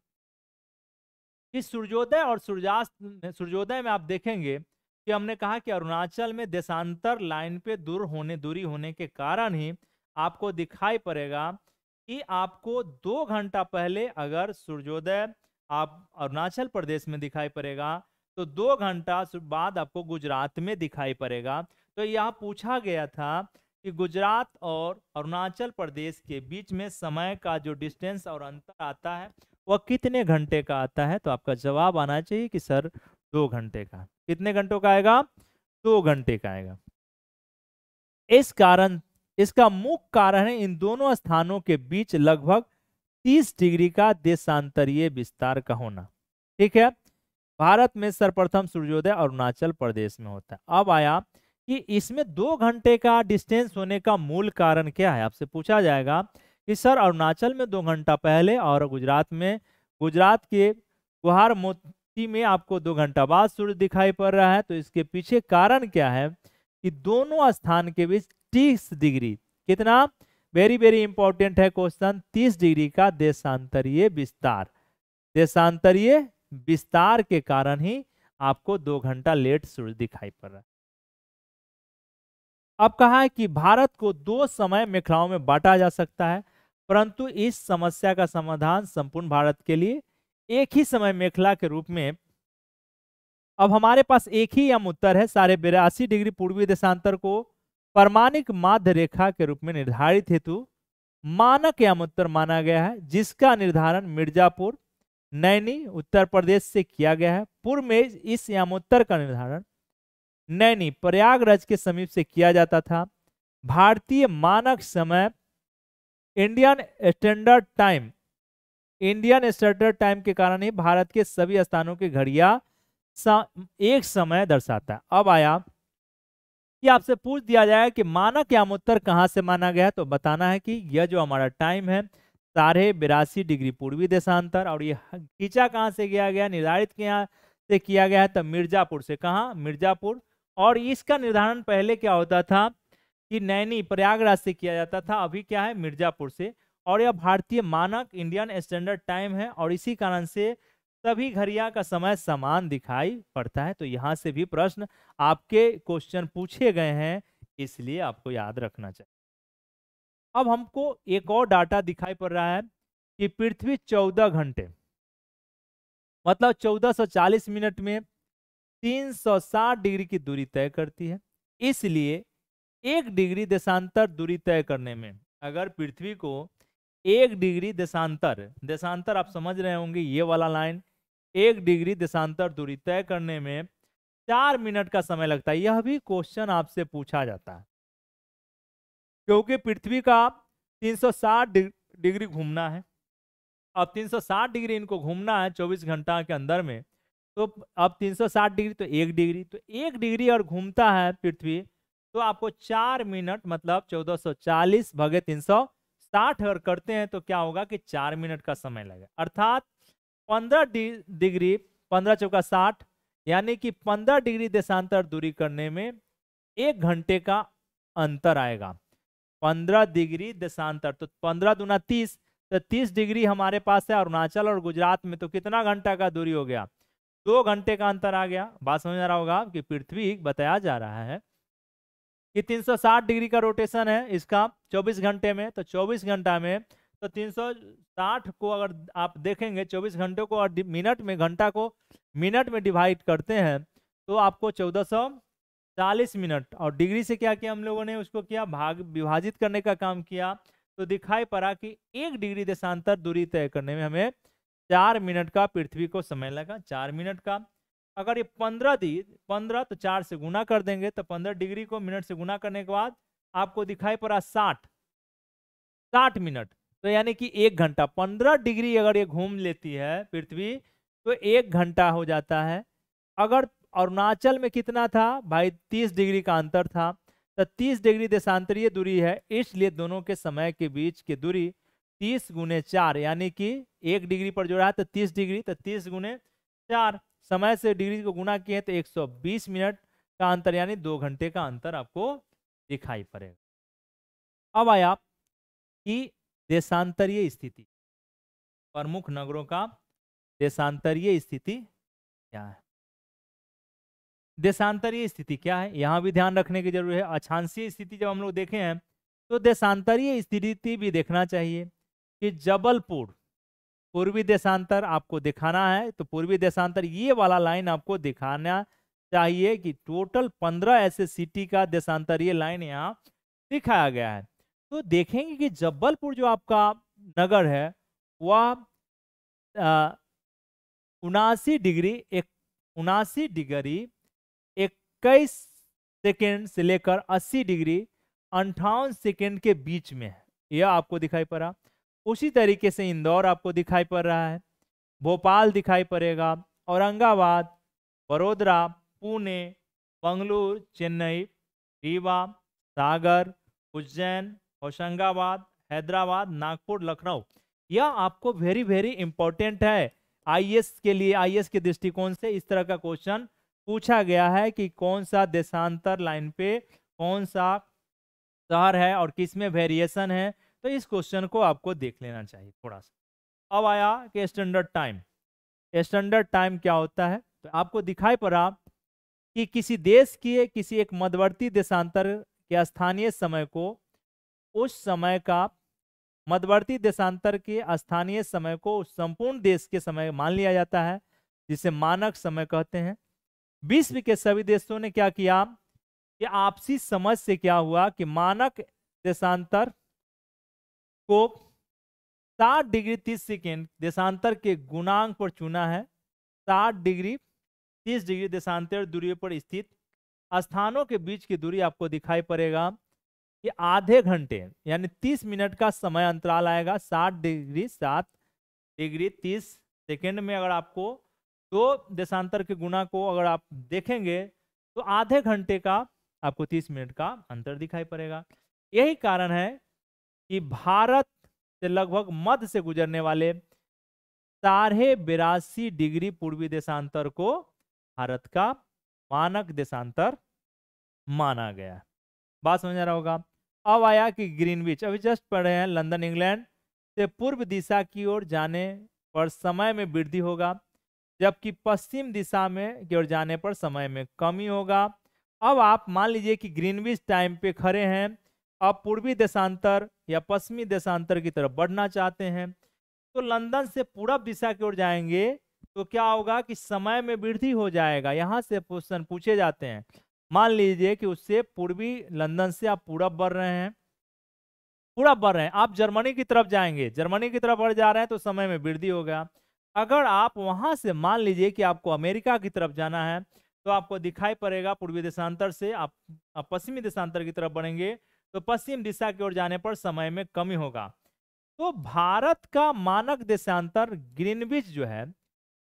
कि सूर्योदय और सूर्यास्त सूर्योदय में आप देखेंगे कि हमने कहा कि अरुणाचल में देशांतर लाइन पे दूर होने दूरी होने के कारण ही आपको दिखाई पड़ेगा कि आपको दो घंटा पहले अगर सूर्योदय आप अरुणाचल प्रदेश में दिखाई पड़ेगा तो दो घंटा बाद आपको गुजरात में दिखाई पड़ेगा तो यह पूछा गया था कि गुजरात और अरुणाचल प्रदेश के बीच में समय का जो डिस्टेंस और अंतर आता है वह कितने घंटे का आता है तो आपका जवाब आना चाहिए कि सर दो घंटे का कितने घंटों का आएगा दो घंटे का आएगा इस कारण इसका मुख्य कारण है इन दोनों स्थानों के बीच लगभग 30 डिग्री का देशांतरीय विस्तार का होना ठीक है भारत में सर्वप्रथम सूर्योदय अरुणाचल प्रदेश में होता है अब आया कि इसमें दो घंटे का डिस्टेंस होने का मूल कारण क्या है आपसे पूछा जाएगा कि सर अरुणाचल में दो घंटा पहले और गुजरात में गुजरात के गुहार स्थिति में आपको दो घंटा बाद सूर्य दिखाई पड़ रहा है तो इसके पीछे कारण क्या है कि दोनों स्थान के बीच तीस डिग्री कितना वेरी वेरी इंपॉर्टेंट है क्वेश्चन तीस डिग्री का देशांतरीय विस्तार देशांतरीय विस्तार के कारण ही आपको दो घंटा लेट सूर्य दिखाई पड़ रहा है अब कहा है कि भारत को दो समय मेखलाओं में बांटा जा सकता है परंतु इस समस्या का समाधान संपूर्ण भारत के लिए एक ही समय मेखला के रूप में अब हमारे पास एक ही यम उत्तर है सारे बिरासी डिग्री पूर्वी देशांतर को परमाणिक माध्य रेखा के रूप में निर्धारित हेतु मानक यम उत्तर माना गया है जिसका निर्धारण मिर्जापुर नैनी उत्तर प्रदेश से किया गया है पूर्व में इस यम उत्तर का निर्धारण नैनी प्रयागराज के समीप से किया जाता था भारतीय मानक समय Indian standard time Indian standard time के कारण ही भारत के सभी स्थानों की घड़िया एक समय दर्शाता है अब आया कि आपसे पूछ दिया जाए कि मानक उत्तर कहाँ से माना गया तो बताना है कि यह जो हमारा टाइम है साढ़े बिरासी डिग्री पूर्वी देशांतर और ये खींचा कहाँ से किया गया निर्धारित किया से किया गया है तो मिर्जापुर से कहा मिर्जापुर और इसका निर्धारण पहले क्या होता था कि नैनी प्रयागराज से किया जाता था अभी क्या है मिर्जापुर से और यह भारतीय मानक इंडियन स्टैंडर्ड टाइम है और इसी कारण से सभी घड़िया का समय समान दिखाई पड़ता है तो यहाँ से भी प्रश्न आपके क्वेश्चन पूछे गए हैं इसलिए आपको याद रखना चाहिए अब हमको एक और डाटा दिखाई पड़ रहा है कि पृथ्वी चौदह घंटे मतलब 1440 मिनट में 360 डिग्री की दूरी तय करती है इसलिए एक डिग्री देशांतर दूरी तय करने में अगर पृथ्वी को एक डिग्री देशांतर देशांतर आप समझ रहे होंगे ये वाला लाइन एक डिग्री देशांतर दूरी तय करने में चार मिनट का समय लगता है यह भी क्वेश्चन आपसे पूछा जाता है क्योंकि पृथ्वी का 360 डिग्री घूमना है अब 360 डिग्री इनको घूमना है 24 घंटा के अंदर में तो अब 360 डिग्री तो एक डिग्री तो एक डिग्री और घूमता है पृथ्वी तो आपको चार मिनट मतलब 1440 भगे सौ साठ अगर करते हैं तो क्या होगा कि चार मिनट का समय लगे अर्थात पंद्रह डिग्री पंद्रह चौका साठ यानी कि पंद्रह डिग्री देशांतर दूरी करने में एक घंटे का अंतर आएगा पंद्रह डिग्री देशांतर तो पंद्रह दुना तीस तो तीस डिग्री हमारे पास है अरुणाचल और गुजरात में तो कितना घंटा का दूरी हो गया दो घंटे का अंतर आ गया बात समझ आ रहा होगा कि पृथ्वी बताया जा रहा है ये 360 डिग्री का रोटेशन है इसका 24 घंटे में तो 24 घंटा में तो 360 को अगर आप देखेंगे 24 घंटों को और मिनट में घंटा को मिनट में डिवाइड करते हैं तो आपको 1440 मिनट और डिग्री से क्या किया हम लोगों ने उसको किया भाग विभाजित करने का काम किया तो दिखाई पड़ा कि एक डिग्री देशांतर दूरी तय करने में हमें चार मिनट का पृथ्वी को समय लगा चार मिनट का अगर ये पंद्रह दी पंद्रह तो चार से गुना कर देंगे तो पंद्रह डिग्री को मिनट से गुना करने के बाद आपको दिखाई पड़ा साठ साठ मिनट तो यानी कि एक घंटा पंद्रह डिग्री अगर ये घूम लेती है पृथ्वी तो एक घंटा हो जाता है अगर अरुणाचल में कितना था भाई तीस डिग्री का अंतर था तो तीस डिग्री देशांतरीय दूरी है इसलिए दोनों के समय के बीच की दूरी तीस गुने चार यानी कि एक डिग्री पर जो रहा तो तीस डिग्री तो तीस गुने चार समय से डिग्री को गुणा किए तो 120 मिनट का अंतर यानी दो घंटे का अंतर आपको दिखाई पड़ेगा अब आया कि देशांतरीय स्थिति प्रमुख नगरों का देशांतरीय स्थिति क्या है देशांतरीय स्थिति क्या है यहाँ भी ध्यान रखने की जरूरत है अछांसीय स्थिति जब हम लोग देखे हैं तो देशांतरीय स्थिति भी देखना चाहिए कि जबलपुर पूर्वी देशांतर आपको दिखाना है तो पूर्वी देशांतर ये वाला लाइन आपको दिखाना चाहिए कि टोटल पंद्रह ऐसे सिटी का देशांतर ये लाइन यहाँ दिखाया गया है तो देखेंगे कि जबलपुर जो आपका नगर है वह उनासी डिग्री एक उनासी डिग्री इक्कीस सेकेंड से लेकर अस्सी डिग्री अंठावन सेकेंड के बीच में है यह आपको दिखाई पड़ा उसी तरीके से इंदौर आपको दिखाई पड़ रहा है भोपाल दिखाई पड़ेगा औरंगाबाद वडोदरा पुणे बंगलुरु चेन्नई रीवा सागर उज्जैन होशंगाबाद हैदराबाद नागपुर लखनऊ यह आपको वेरी वेरी इंपॉर्टेंट है आईएएस के लिए आईएएस के दृष्टिकोण से इस तरह का क्वेश्चन पूछा गया है कि कौन सा देशांतर लाइन पे कौन सा शहर है और किस में वेरिएशन है तो इस क्वेश्चन को आपको देख लेना चाहिए थोड़ा सा अब आया कि स्टैंडर्ड टाइम स्टैंडर्ड टाइम क्या होता है तो आपको दिखाई पड़ा कि किसी देश के किसी एक मध्यवर्ती देशांतर के स्थानीय समय को उस समय का मध्यवर्ती देशांतर के स्थानीय समय को संपूर्ण देश के समय मान लिया जाता है जिसे मानक समय कहते हैं विश्व के सभी देशों ने क्या किया कि आपसी समझ से क्या हुआ कि मानक देशांतर को 60 डिग्री 30 सेकेंड देशांतर के गुणांक पर चुना है 60 डिग्री 30 डिग्री देशांतर दूरी पर स्थित स्थानों के बीच की दूरी आपको दिखाई पड़ेगा कि आधे घंटे यानी 30 मिनट का समय अंतराल आएगा 60 डिग्री 7 डिग्री 30 सेकेंड में अगर आपको दो देशांतर के गुणा को अगर आप देखेंगे तो आधे घंटे का आपको 30 मिनट का अंतर दिखाई पड़ेगा यही कारण है कि भारत से लगभग मध्य से गुजरने वाले साढ़े बिरासी डिग्री पूर्वी देशांतर को भारत का मानक देशांतर माना गया बात समझ आ रहा होगा अब आया कि ग्रीनविच अभी जस्ट पढ़ रहे हैं लंदन इंग्लैंड से पूर्व दिशा की ओर जाने पर समय में वृद्धि होगा जबकि पश्चिम दिशा में की ओर जाने पर समय में कमी होगा अब आप मान लीजिए कि ग्रीनविच टाइम पे खड़े हैं आप पूर्वी देशांतर या पश्चिमी देशांतर की तरफ बढ़ना चाहते हैं तो लंदन से पूरब दिशा की ओर जाएंगे तो क्या होगा कि समय में वृद्धि हो जाएगा यहाँ से क्वेश्चन पूछे जाते हैं मान लीजिए कि उससे पूर्वी लंदन से आप पूरब बढ़ रहे हैं पूरब बढ़ रहे हैं आप जर्मनी की तरफ जाएंगे जर्मनी की तरफ बढ़ जा रहे हैं तो समय में वृद्धि होगा अगर आप वहां से मान लीजिए कि आपको अमेरिका की तरफ जाना है तो आपको दिखाई पड़ेगा पूर्वी देशांतर से आप, आप पश्चिमी देशांतर की तरफ बढ़ेंगे तो पश्चिम दिशा की ओर जाने पर समय में कमी होगा तो भारत का मानक देशांतर ग्रीनविच जो है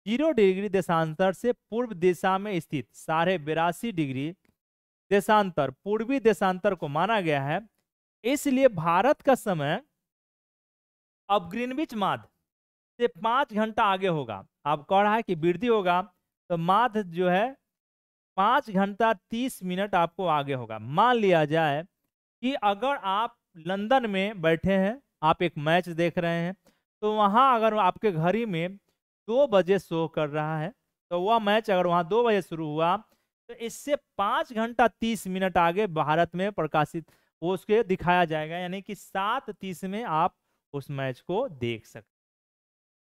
जीरो डिग्री देशांतर से पूर्व दिशा में स्थित साढ़े बिरासी डिग्री देशांतर पूर्वी देशांतर को माना गया है इसलिए भारत का समय अब ग्रीनविच माध से पाँच घंटा आगे होगा आप कह रहा है कि वृद्धि होगा तो माध जो है पाँच घंटा तीस मिनट आपको आगे होगा मान लिया जाए कि अगर आप लंदन में बैठे हैं आप एक मैच देख रहे हैं तो वहाँ अगर आपके घड़ी में दो बजे शो कर रहा है तो वह मैच अगर वहाँ दो बजे शुरू हुआ तो इससे पाँच घंटा तीस मिनट आगे भारत में प्रकाशित वो उसके दिखाया जाएगा यानी कि सात तीस में आप उस मैच को देख सकते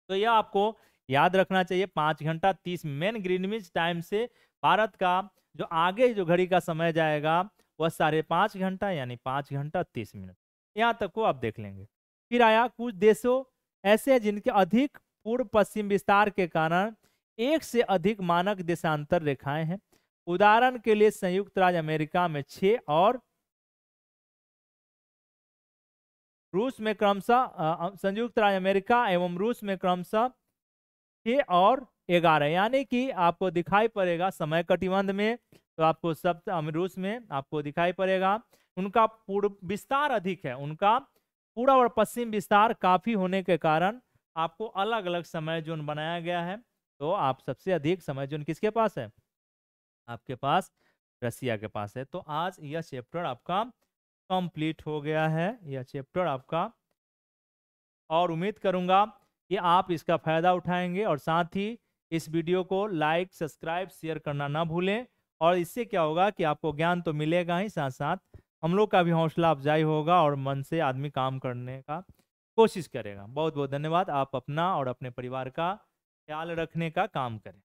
तो यह आपको याद रखना चाहिए पाँच घंटा तीस मेन ग्रीनविच टाइम से भारत का जो आगे जो घड़ी का समय जाएगा वह साढ़े पाँच घंटा यानी पाँच घंटा तीस मिनट यहाँ तक को आप देख लेंगे फिर आया कुछ देशों ऐसे हैं जिनके अधिक पूर्व पश्चिम विस्तार के कारण एक से अधिक मानक देशांतर रेखाएं हैं उदाहरण के लिए संयुक्त राज्य अमेरिका में छः और रूस में क्रमशः संयुक्त राज्य अमेरिका एवं रूस में क्रमशः छः और ग्यारह यानी कि आपको दिखाई पड़ेगा समय कटिबंध में तो आपको सप्त अमरूस में आपको दिखाई पड़ेगा उनका पूर्व विस्तार अधिक है उनका पूरा और पश्चिम विस्तार काफी होने के कारण आपको अलग अलग समय जोन बनाया गया है तो आप सबसे अधिक समय जोन किसके पास है आपके पास रसिया के पास है तो आज यह चैप्टर आपका कंप्लीट हो गया है यह चैप्टर आपका और उम्मीद करूंगा कि आप इसका फायदा उठाएंगे और साथ ही इस वीडियो को लाइक सब्सक्राइब शेयर करना ना भूलें और इससे क्या होगा कि आपको ज्ञान तो मिलेगा ही साथ साथ हम लोग का भी हौसला अफजाई होगा और मन से आदमी काम करने का कोशिश करेगा बहुत बहुत धन्यवाद आप अपना और अपने परिवार का ख्याल रखने का काम करें